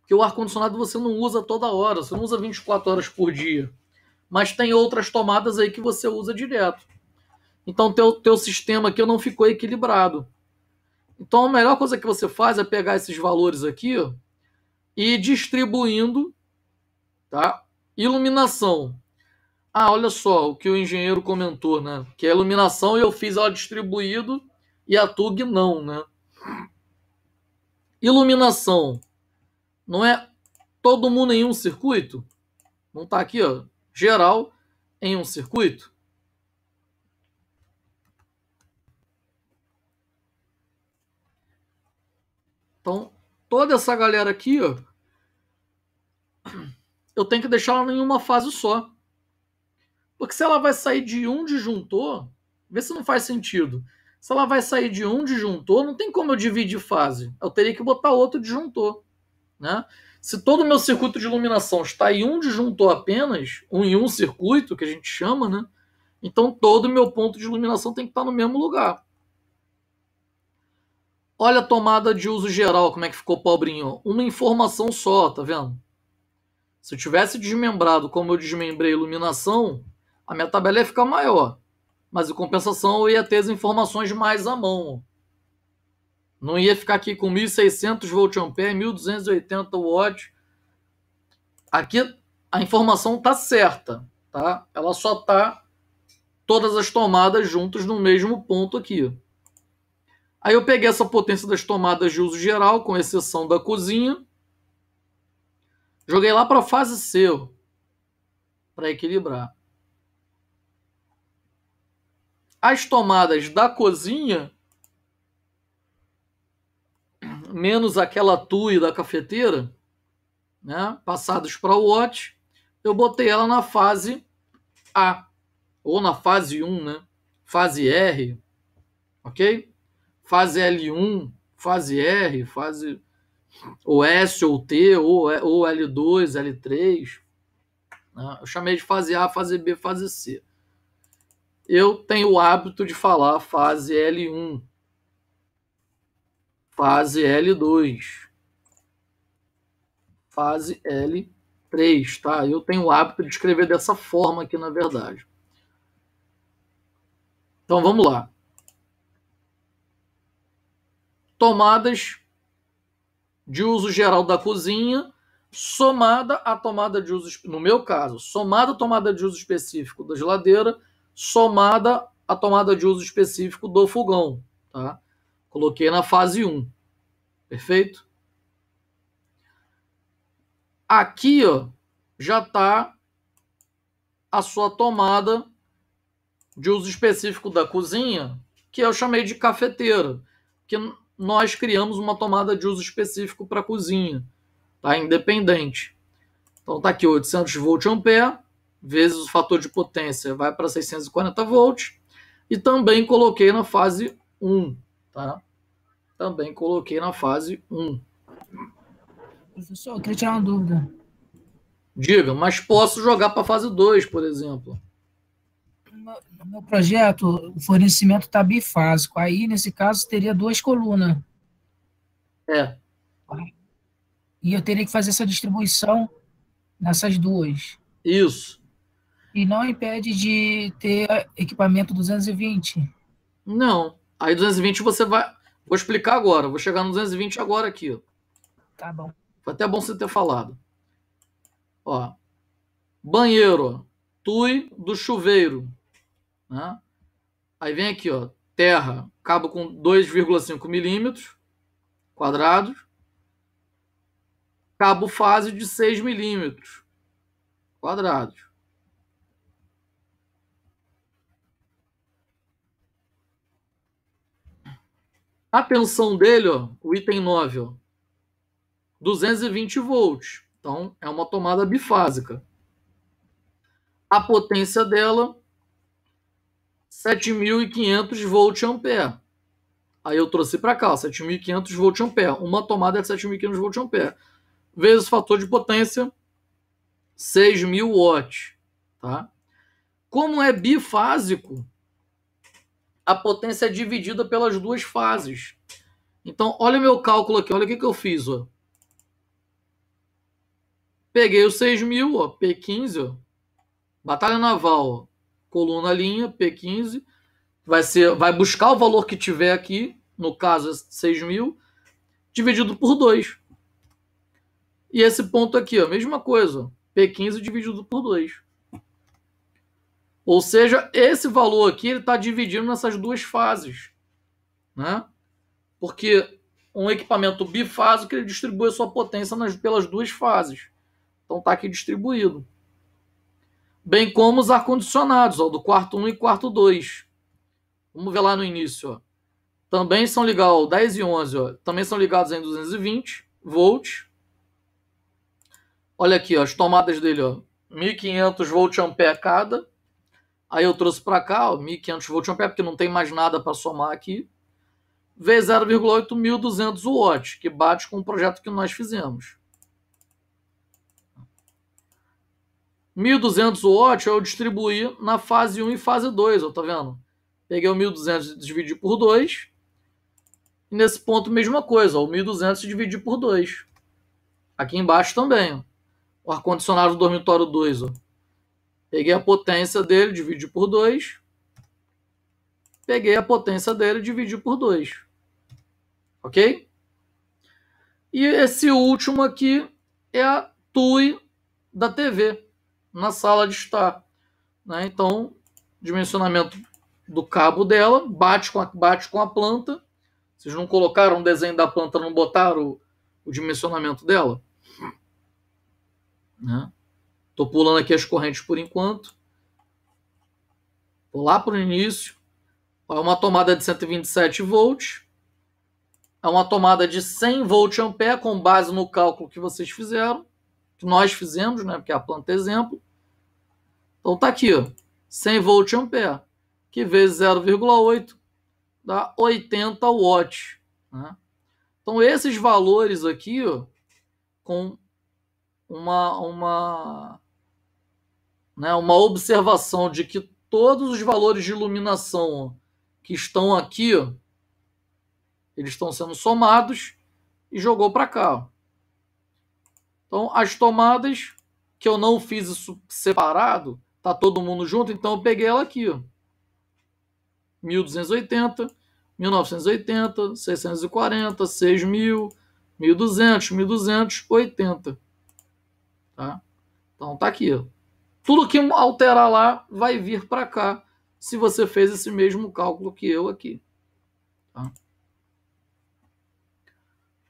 Porque o ar-condicionado você não usa toda hora, você não usa 24 horas por dia. Mas tem outras tomadas aí que você usa direto. Então, teu, teu sistema aqui não ficou equilibrado. Então, a melhor coisa que você faz é pegar esses valores aqui ó, e ir distribuindo Tá? Iluminação. Ah, olha só o que o engenheiro comentou, né? Que a iluminação eu fiz ela distribuído e a TUG não, né? Iluminação. Não é todo mundo em um circuito? Não tá aqui, ó. Geral em um circuito. Então, toda essa galera aqui, ó, eu tenho que deixar ela em uma fase só. Porque se ela vai sair de um disjuntor, vê se não faz sentido. Se ela vai sair de um disjuntor, não tem como eu dividir fase. Eu teria que botar outro disjuntor. Né? Se todo o meu circuito de iluminação está em um disjuntor apenas, um em um circuito, que a gente chama, né? então todo o meu ponto de iluminação tem que estar no mesmo lugar. Olha a tomada de uso geral, como é que ficou pobrinho. Uma informação só, tá vendo? Se eu tivesse desmembrado como eu desmembrei a iluminação, a minha tabela ia ficar maior. Mas em compensação eu ia ter as informações mais à mão. Não ia ficar aqui com 1.600 voltampere, 1.280 watts. Aqui a informação tá certa, tá? Ela só tá todas as tomadas juntas no mesmo ponto aqui. Aí eu peguei essa potência das tomadas de uso geral, com exceção da cozinha, Joguei lá para fase seu, para equilibrar. As tomadas da cozinha, menos aquela TUI da cafeteira, né, passados para o Watch, eu botei ela na fase A, ou na fase 1, né? Fase R, ok? Fase L1, fase R, fase ou S ou T, ou, ou L2, L3. Né? Eu chamei de fase A, fase B, fase C. Eu tenho o hábito de falar fase L1, fase L2, fase L3, tá? Eu tenho o hábito de escrever dessa forma aqui, na verdade. Então vamos lá. Tomadas de uso geral da cozinha, somada a tomada de uso, no meu caso, somada a tomada de uso específico da geladeira, somada a tomada de uso específico do fogão. Tá? Coloquei na fase 1. Perfeito? Aqui ó, já está a sua tomada de uso específico da cozinha, que eu chamei de cafeteira. Que nós criamos uma tomada de uso específico para cozinha, tá? Independente. Então tá aqui 800 volt ampere vezes o fator de potência vai para 640 volts e também coloquei na fase 1, tá? Também coloquei na fase 1. Professor, eu queria tirar uma dúvida. Diga, mas posso jogar para a fase 2, por exemplo no meu projeto, o fornecimento está bifásico. Aí, nesse caso, teria duas colunas. É. E eu teria que fazer essa distribuição nessas duas. Isso. E não impede de ter equipamento 220? Não. Aí 220 você vai. Vou explicar agora. Vou chegar no 220 agora aqui. Tá bom. Foi até bom você ter falado. Ó. Banheiro. Tui do chuveiro. Né? Aí vem aqui, ó, terra, cabo com 2,5 milímetros quadrados, cabo fase de 6 milímetros quadrados. A tensão dele, ó, o item 9, ó, 220 volts. Então, é uma tomada bifásica. A potência dela, 7.500 volt-ampere. Aí eu trouxe para cá, 7.500 volt-ampere. Uma tomada é 7.500 volt-ampere. Vezes o fator de potência, 6.000 watts. Tá? Como é bifásico, a potência é dividida pelas duas fases. Então, olha meu cálculo aqui, olha o que, que eu fiz. Ó. Peguei o 6.000, P15, ó. Batalha Naval, ó coluna linha, P15, vai ser, vai buscar o valor que tiver aqui, no caso é 6 mil, dividido por 2. E esse ponto aqui, a mesma coisa, P15 dividido por 2. Ou seja, esse valor aqui ele está dividindo nessas duas fases, né? Porque um equipamento bifásico ele distribui a sua potência nas, pelas duas fases. Então está aqui distribuído bem como os ar-condicionados, do quarto 1 e quarto 2. Vamos ver lá no início. Ó. Também são ligados, 10 e 11, ó, também são ligados em 220 volts. Olha aqui, ó, as tomadas dele, ó, 1500 voltampere cada. Aí eu trouxe para cá, ó, 1500 voltampere, porque não tem mais nada para somar aqui. V0,8 1200 watts, que bate com o projeto que nós fizemos. 1.200 watts eu distribuí na fase 1 e fase 2, ó, tá vendo? Peguei o 1.200 e dividi por 2. E nesse ponto, mesma coisa, ó, o 1.200 e dividi por 2. Aqui embaixo também, ó. o ar-condicionado do dormitório 2. Ó. Peguei a potência dele, dividi por 2. Peguei a potência dele, dividi por 2. Ok? E esse último aqui é a TUI da TV na sala de estar. Né? Então, dimensionamento do cabo dela, bate com, a, bate com a planta. Vocês não colocaram o desenho da planta, não botaram o, o dimensionamento dela? Né? Tô pulando aqui as correntes por enquanto. Vou lá para o início. É uma tomada de 127 volts. É uma tomada de 100 volts ampere com base no cálculo que vocês fizeram, que nós fizemos, né? Porque a planta é exemplo. Então tá aqui, ó, 100 volt ampere, que vezes 0,8 dá 80 watts. Né? Então esses valores aqui, ó, com uma, uma, né, uma observação de que todos os valores de iluminação ó, que estão aqui, ó, eles estão sendo somados e jogou para cá. Ó. Então as tomadas que eu não fiz isso separado, Tá todo mundo junto, então eu peguei ela aqui, ó. 1280, 1980, 640, 6000, 1200, 1280. Tá? Então tá aqui, Tudo que alterar lá vai vir para cá, se você fez esse mesmo cálculo que eu aqui. Tá?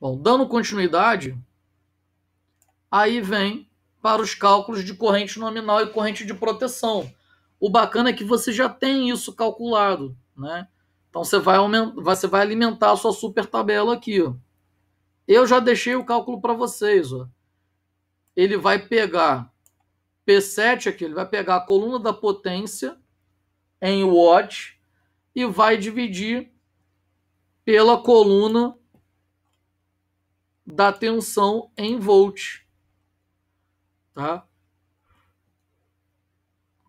Bom, dando continuidade, aí vem para os cálculos de corrente nominal e corrente de proteção. O bacana é que você já tem isso calculado, né? Então você vai aumentar, você vai alimentar a sua super tabela aqui. Ó. Eu já deixei o cálculo para vocês. Ó. Ele vai pegar P7 aqui, ele vai pegar a coluna da potência em watt e vai dividir pela coluna da tensão em volt. Tá?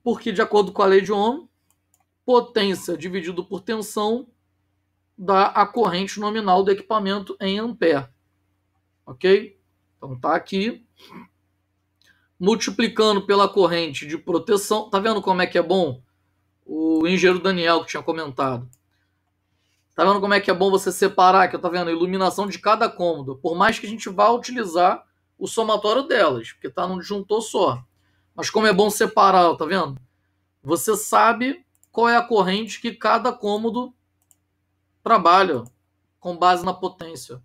Porque, de acordo com a lei de Ohm, potência dividido por tensão dá a corrente nominal do equipamento em ampere. Ok? Então tá aqui. Multiplicando pela corrente de proteção. Tá vendo como é que é bom? O engenheiro Daniel que tinha comentado. Tá vendo como é que é bom você separar, que eu tá vendo, a iluminação de cada cômodo. Por mais que a gente vá utilizar o somatório delas, porque tá num disjuntor só. Mas como é bom separar, tá vendo? Você sabe qual é a corrente que cada cômodo trabalha com base na potência.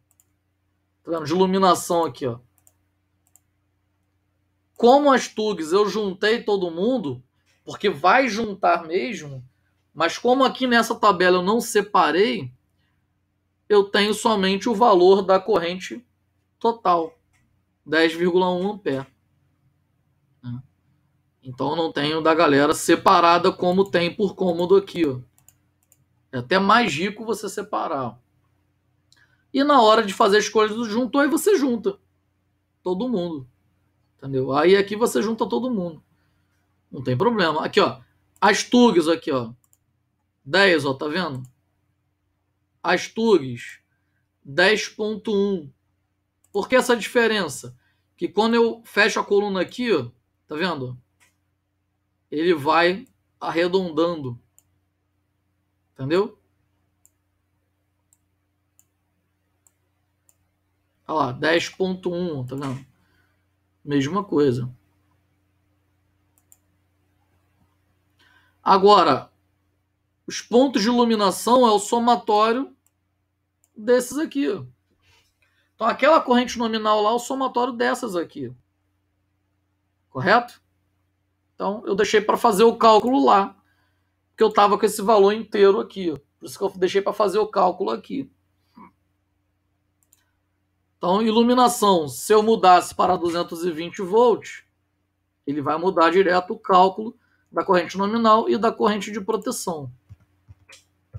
Tá vendo? De iluminação aqui, ó. Como as tugs eu juntei todo mundo, porque vai juntar mesmo, mas como aqui nessa tabela eu não separei, eu tenho somente o valor da corrente total. 10,1 ampere. Né? Então não tenho da galera separada como tem por cômodo aqui. Ó. É até mais rico você separar. E na hora de fazer a escolha do junto, aí você junta todo mundo. Entendeu? Aí aqui você junta todo mundo. Não tem problema. Aqui, ó. As tugs aqui, ó. 10, ó, tá vendo? As tugs 10.1 por que essa diferença? Que quando eu fecho a coluna aqui, ó, tá vendo? Ele vai arredondando. Entendeu? Olha lá, 10.1, tá vendo? Mesma coisa. Agora, os pontos de iluminação é o somatório desses aqui. Ó. Então, aquela corrente nominal lá é o somatório dessas aqui. Correto? Então, eu deixei para fazer o cálculo lá, porque eu estava com esse valor inteiro aqui. Por isso que eu deixei para fazer o cálculo aqui. Então, iluminação, se eu mudasse para 220 volts, ele vai mudar direto o cálculo da corrente nominal e da corrente de proteção.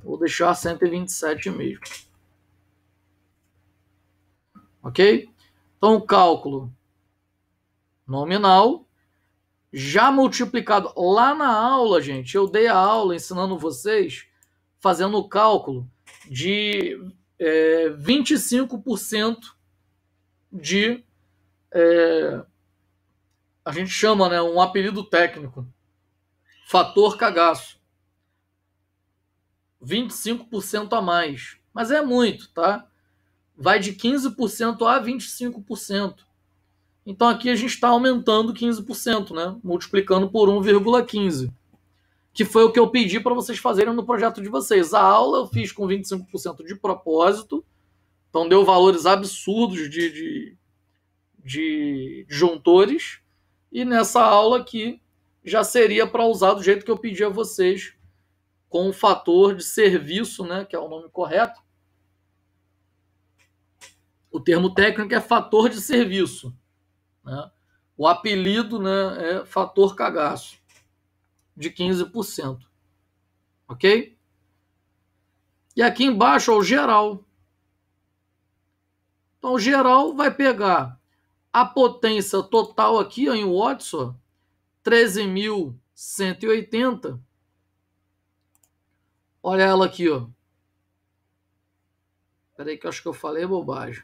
Vou deixar 127 mesmo. Ok? Então, o cálculo nominal já multiplicado. Lá na aula, gente, eu dei a aula ensinando vocês fazendo o cálculo de é, 25% de. É, a gente chama, né? Um apelido técnico. Fator cagaço. 25% a mais. Mas é muito, tá? vai de 15% a 25%. Então aqui a gente está aumentando 15%, né? multiplicando por 1,15%, que foi o que eu pedi para vocês fazerem no projeto de vocês. A aula eu fiz com 25% de propósito, então deu valores absurdos de, de, de disjuntores, e nessa aula aqui já seria para usar do jeito que eu pedi a vocês, com o fator de serviço, né, que é o nome correto, o termo técnico é fator de serviço. Né? O apelido né, é fator cagaço, de 15%. Ok? E aqui embaixo, ó, o geral. Então, o geral vai pegar a potência total aqui ó, em watts, 13.180. Olha ela aqui, ó. Peraí que eu acho que eu falei bobagem.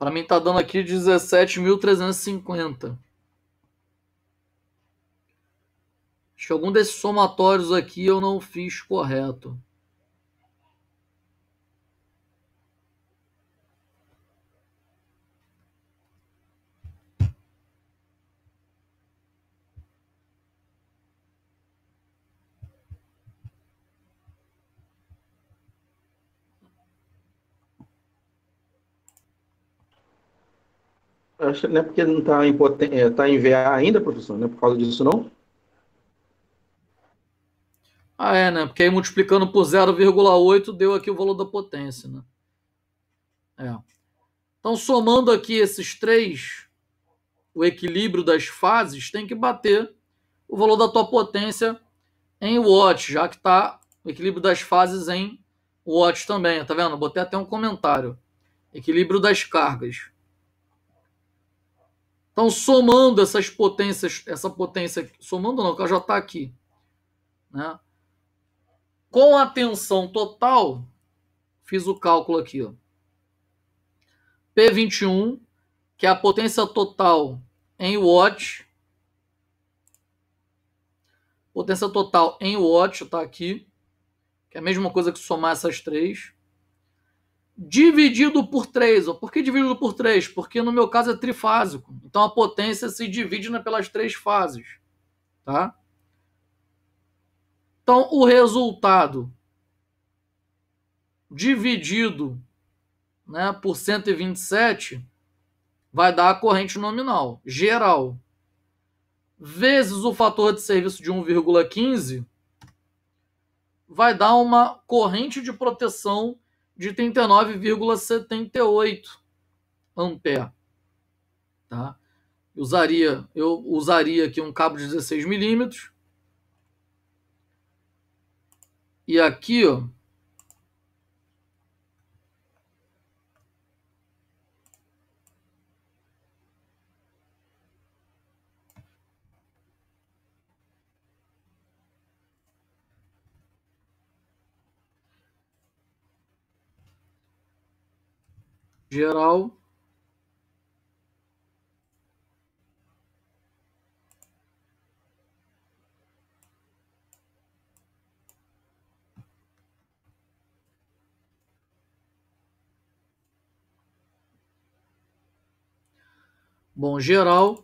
Para mim tá dando aqui 17.350. Acho que algum desses somatórios aqui eu não fiz correto. Acho, não é porque não está em, tá em é, tá VA ainda, professor? Não é por causa disso, não? Ah, é, né? Porque aí multiplicando por 0,8 deu aqui o valor da potência, né? É. Então, somando aqui esses três, o equilíbrio das fases tem que bater o valor da tua potência em watts, já que está o equilíbrio das fases em watts também. Tá vendo? Botei até um comentário. Equilíbrio das cargas. Então, somando essas potências, essa potência, somando não, que ela já está aqui, né? Com a tensão total, fiz o cálculo aqui, ó. P21, que é a potência total em watts, potência total em watt está aqui, que é a mesma coisa que somar essas três dividido por 3. Por que dividido por 3? Porque no meu caso é trifásico. Então a potência se divide né, pelas três fases. Tá? Então o resultado dividido né, por 127 vai dar a corrente nominal geral vezes o fator de serviço de 1,15 vai dar uma corrente de proteção de 39,78 ampere. Tá? usaria, eu usaria aqui um cabo de 16 milímetros. E aqui, ó, geral Bom, geral,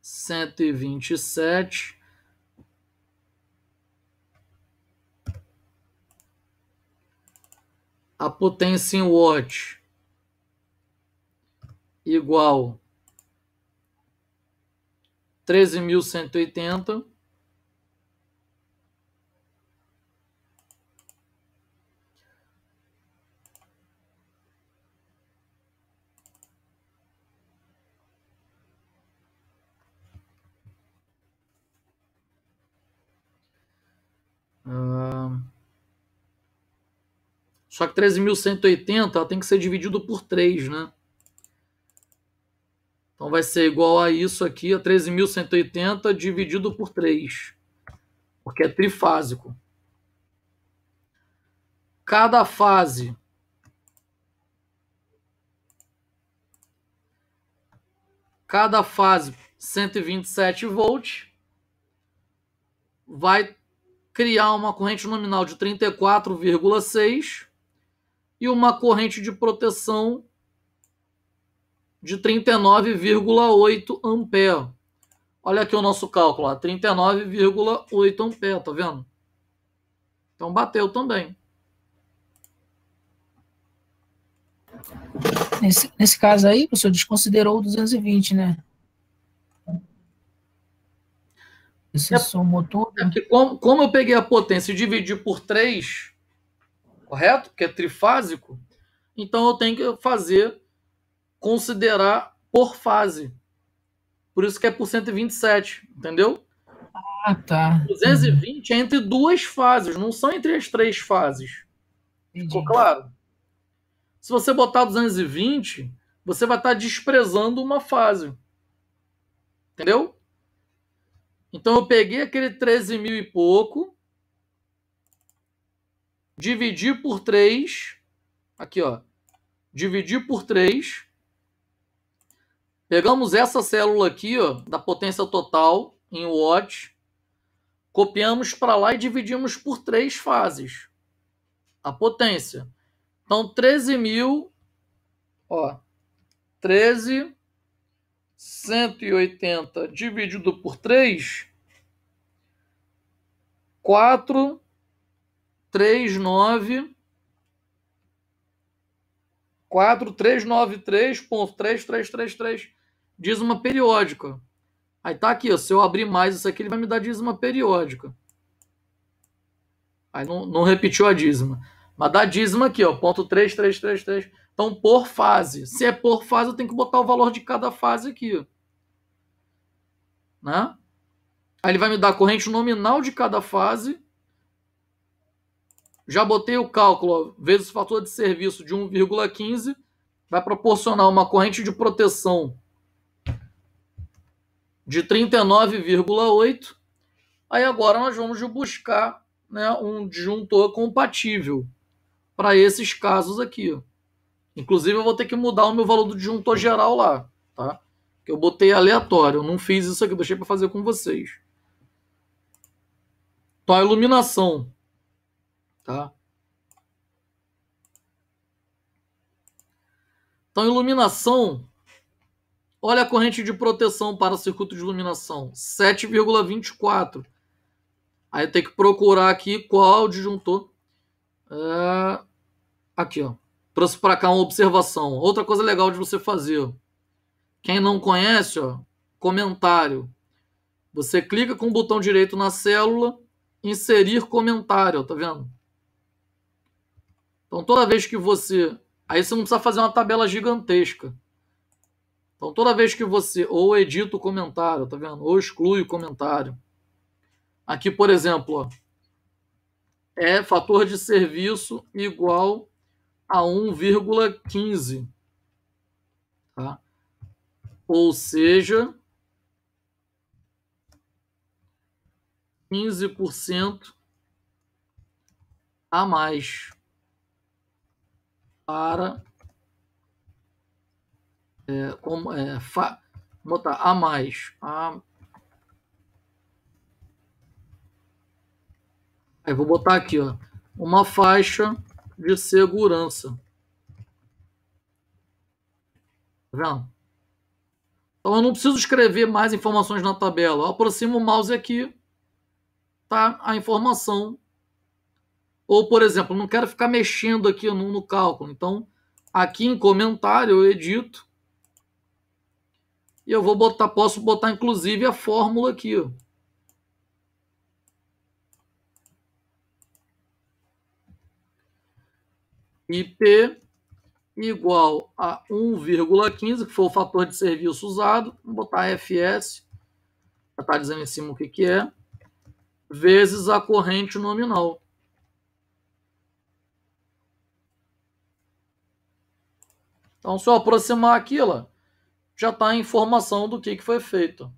cento e e sete a potência em watt igual 13.180 Só que 13.180 tem que ser dividido por 3, né? Então vai ser igual a isso aqui, 13.180 dividido por 3, porque é trifásico. Cada fase Cada fase 127 volts vai criar uma corrente nominal de 34,6 e uma corrente de proteção de 39,8 ampere. Olha aqui o nosso cálculo, 39,8 ampere, tá vendo? Então bateu também. Nesse, nesse caso aí, o senhor desconsiderou o 220, né? Esse é, som motor. É como, como eu peguei a potência e dividi por 3, correto? Que é trifásico. Então eu tenho que fazer considerar por fase. Por isso que é por 127, entendeu? Ah, tá. 220 é entre duas fases, não são entre as três fases. Entendi. Ficou claro? Se você botar 220, você vai estar desprezando uma fase. Entendeu? Então eu peguei aquele 13 mil e pouco, dividir por 3, aqui ó, dividir por 3, pegamos essa célula aqui ó, da potência total em watts, copiamos para lá e dividimos por três fases a potência. Então, 13 mil, ó, 13, 180 dividido por 3, 4 39 4393.3333 dízima periódica. Aí tá aqui, ó, se eu abrir mais isso aqui, ele vai me dar dízima periódica. Aí não, não repetiu a dízima. Mas dá dízima aqui, ó, ponto 3333. Então, por fase. Se é por fase, eu tenho que botar o valor de cada fase aqui. Ó. Né? Aí ele vai me dar a corrente nominal de cada fase já botei o cálculo vezes o fator de serviço de 1,15, vai proporcionar uma corrente de proteção de 39,8. Aí agora nós vamos buscar né, um disjuntor compatível para esses casos aqui. Inclusive eu vou ter que mudar o meu valor do disjuntor geral lá, tá? Que eu botei aleatório, eu não fiz isso aqui, eu deixei para fazer com vocês. Então a iluminação Tá? Então, iluminação. Olha a corrente de proteção para circuito de iluminação. 7,24. Aí tem que procurar aqui qual disjuntor. É... Aqui, ó. Trouxe para cá uma observação. Outra coisa legal de você fazer. Quem não conhece, ó, comentário. Você clica com o botão direito na célula, inserir comentário, ó, tá vendo? Então toda vez que você. Aí você não precisa fazer uma tabela gigantesca. Então toda vez que você ou edita o comentário, tá vendo? Ou exclui o comentário. Aqui, por exemplo, ó, é fator de serviço igual a 1,15. Tá? Ou seja, 15% a mais para é, como, é, fa, botar a mais a Aí vou botar aqui, ó, uma faixa de segurança. Tá vendo? Então eu não preciso escrever mais informações na tabela. Eu aproximo o mouse aqui, tá a informação ou, por exemplo, não quero ficar mexendo aqui no, no cálculo. Então, aqui em comentário eu edito. E eu vou botar, posso botar inclusive a fórmula aqui. Ó. IP igual a 1,15, que foi o fator de serviço usado. Vou botar FS, já está dizendo em cima o que, que é, vezes a corrente nominal. Então, se eu aproximar aquilo, já está a informação do que, que foi feito.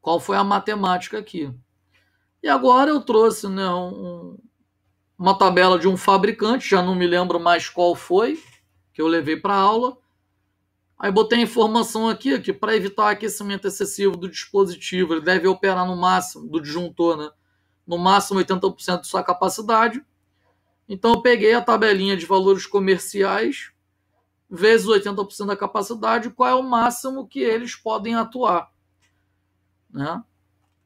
Qual foi a matemática aqui. E agora eu trouxe né, um, uma tabela de um fabricante, já não me lembro mais qual foi, que eu levei para aula. Aí botei a informação aqui que para evitar aquecimento excessivo do dispositivo, ele deve operar no máximo, do disjuntor, né? No máximo 80% de sua capacidade. Então eu peguei a tabelinha de valores comerciais vezes 80% da capacidade, qual é o máximo que eles podem atuar. Né?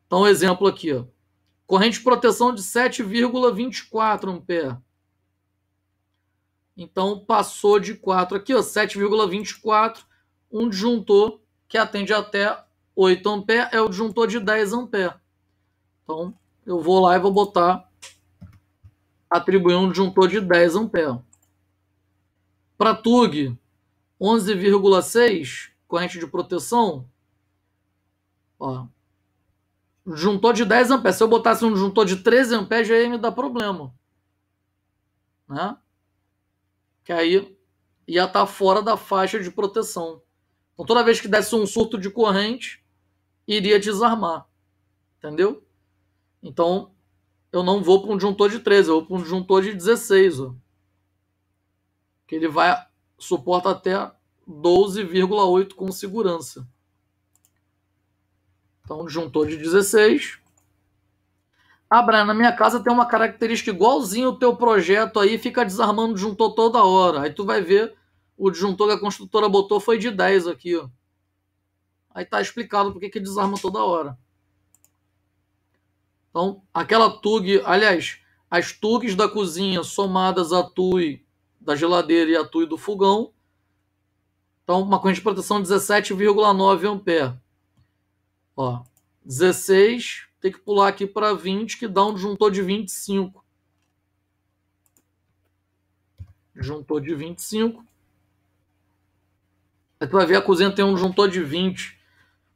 Então, exemplo aqui. Ó. Corrente de proteção de 7,24 ampere. Então, passou de 4 aqui, 7,24, um disjuntor que atende até 8 ampere é o disjuntor de 10 ampere. Então, eu vou lá e vou botar, atribuir um disjuntor de 10 ampere. Para TUG, 11,6 corrente de proteção. Ó, juntou de 10 amperes. Se eu botasse um juntor de 13 amperes, já ia me dar problema. Né? Que aí ia estar tá fora da faixa de proteção. Então toda vez que desse um surto de corrente, iria desarmar. Entendeu? Então eu não vou para um juntor de 13, eu vou para um juntor de 16. Ó que ele vai suporta até 12,8 com segurança. Então, juntou de 16. Ah, Brian, na minha casa tem uma característica igualzinho o teu projeto aí, fica desarmando o disjuntor toda hora. Aí tu vai ver, o disjuntor que a construtora botou foi de 10 aqui, ó. Aí tá explicado por que que desarma toda hora. Então, aquela TUG, aliás, as TUGs da cozinha somadas à TUI da geladeira e a TUI do fogão. Então, uma corrente de proteção 17,9 ampere. Ó, 16, tem que pular aqui para 20, que dá um juntor de 25. Juntor de 25. Aí tu vai ver a cozinha tem um juntor de 20.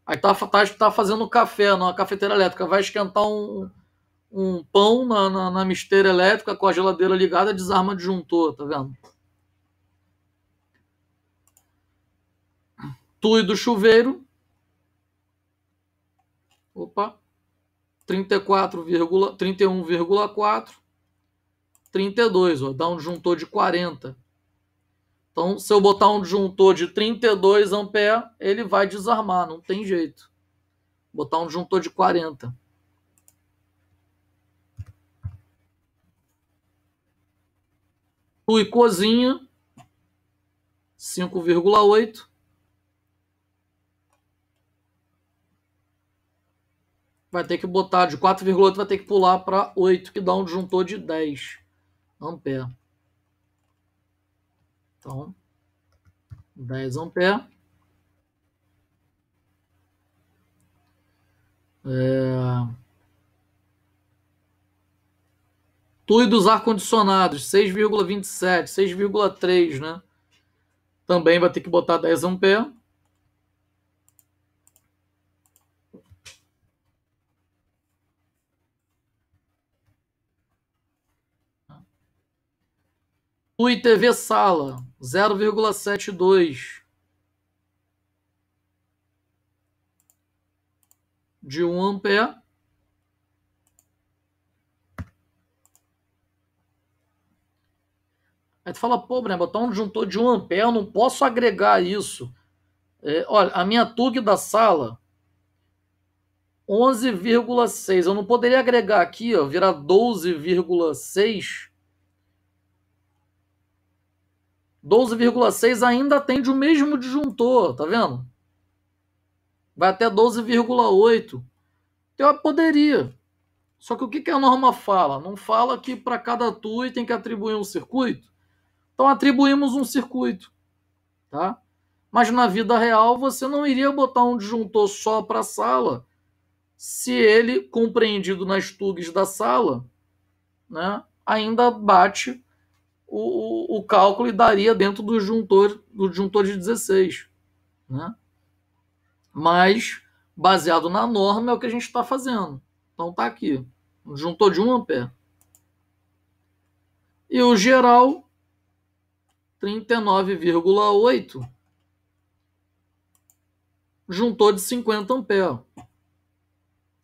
Aí tá, tá, tá fazendo café numa cafeteira elétrica, vai esquentar um, um pão na, na, na misteira elétrica com a geladeira ligada, desarma disjuntor, tá vendo? Tui do chuveiro. Opa. 31,4. 32, ó, dá um disjuntor de 40. Então, se eu botar um disjuntor de 32 ampere, ele vai desarmar, não tem jeito. Botar um disjuntor de 40. E Cozinha, 5,8. Vai ter que botar de 4,8, vai ter que pular para 8, que dá um disjuntor de 10 ampere. Então, 10 ampere. É... TUI dos ar-condicionados, 6,27, 6,3, né? Também vai ter que botar 10 ampere. TUI TV Sala, 0,72. De 1 ampere. Aí tu fala, pô, Breno, botar um disjuntor de 1 A, eu não posso agregar isso. É, olha, a minha TUG da sala, 11,6. Eu não poderia agregar aqui, ó, virar 12,6. 12,6 ainda atende o mesmo disjuntor, tá vendo? Vai até 12,8. Então eu poderia. Só que o que a norma fala? Não fala que para cada TUI tem que atribuir um circuito? Então atribuímos um circuito, tá? Mas na vida real você não iria botar um disjuntor só para a sala, se ele compreendido nas tugs da sala, né, ainda bate o, o, cálculo e daria dentro do disjuntor do disjuntor de 16, né? Mas baseado na norma é o que a gente está fazendo. Então tá aqui, um disjuntor de 1 ampere. E o geral 39,8 juntou de 50 ampere.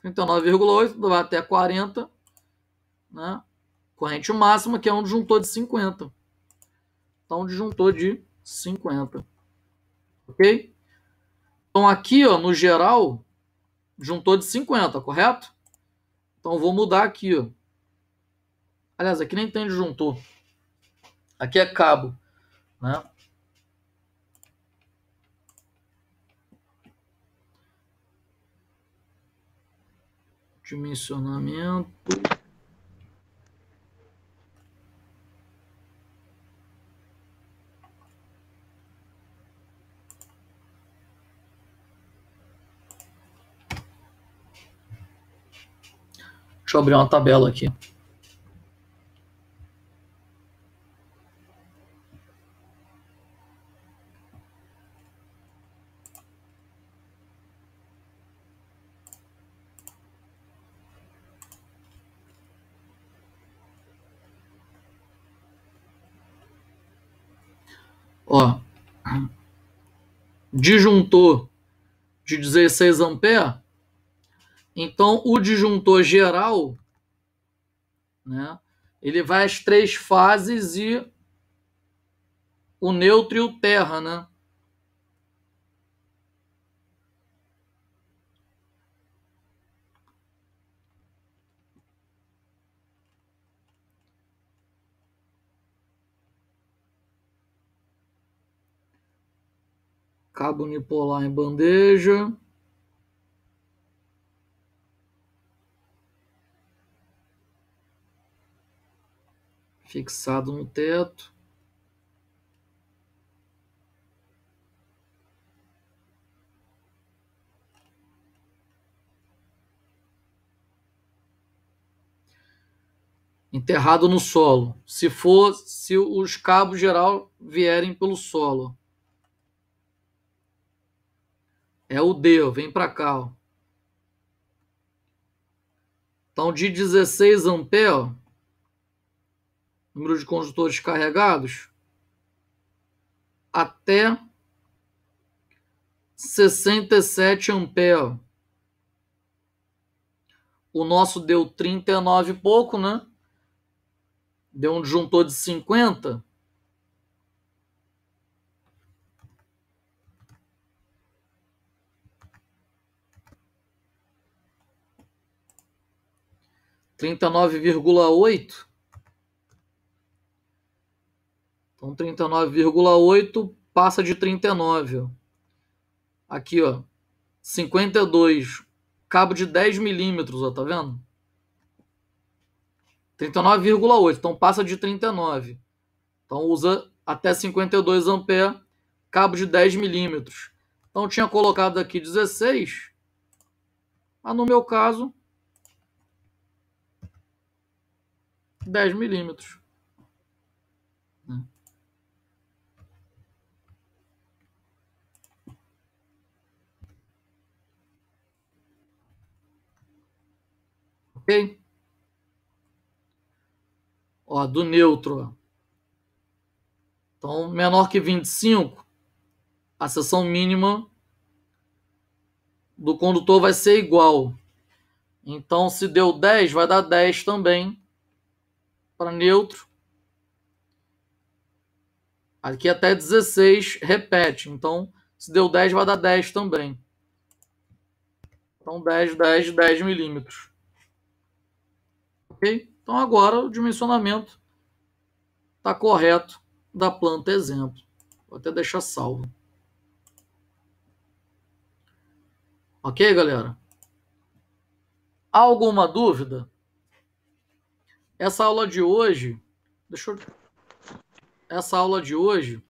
39,8 vai até 40, né? corrente máxima, que é um disjuntor de 50. Então, um disjuntor de 50. Ok? Então, aqui, ó, no geral, disjuntor de 50, correto? Então, eu vou mudar aqui. Ó. Aliás, aqui nem tem disjuntor. Aqui é cabo. Né? Dimensionamento. Deixa eu abrir uma tabela aqui. Ó, disjuntor de 16 ampere, então o disjuntor geral, né, ele vai às três fases e o neutro e o terra, né? cabo unipolar em bandeja. Fixado no teto. enterrado no solo. Se for, se os cabos geral vierem pelo solo. É o D, vem para cá. Ó. Então, de 16 A, ó, número de condutores carregados, até 67 ampere. O nosso deu 39 e pouco, né? Deu um disjuntor de 50. 39,8. Então, 39,8 passa de 39. Aqui, ó. 52. Cabo de 10 milímetros, ó, tá vendo? 39,8. Então, passa de 39. Então, usa até 52 ampere, cabo de 10 milímetros. Então, tinha colocado aqui 16. Mas, no meu caso, 10 milímetros. Ok? Ó, do neutro. Então, menor que 25, a seção mínima do condutor vai ser igual. Então, se deu 10, vai dar 10 também para neutro. Aqui até 16 repete. Então, se deu 10, vai dar 10 também. Então, 10, 10, 10 milímetros. Ok? Então, agora o dimensionamento está correto da planta exemplo. Vou até deixar salvo. Ok, galera? Alguma dúvida? Essa aula de hoje, deixa eu, essa aula de hoje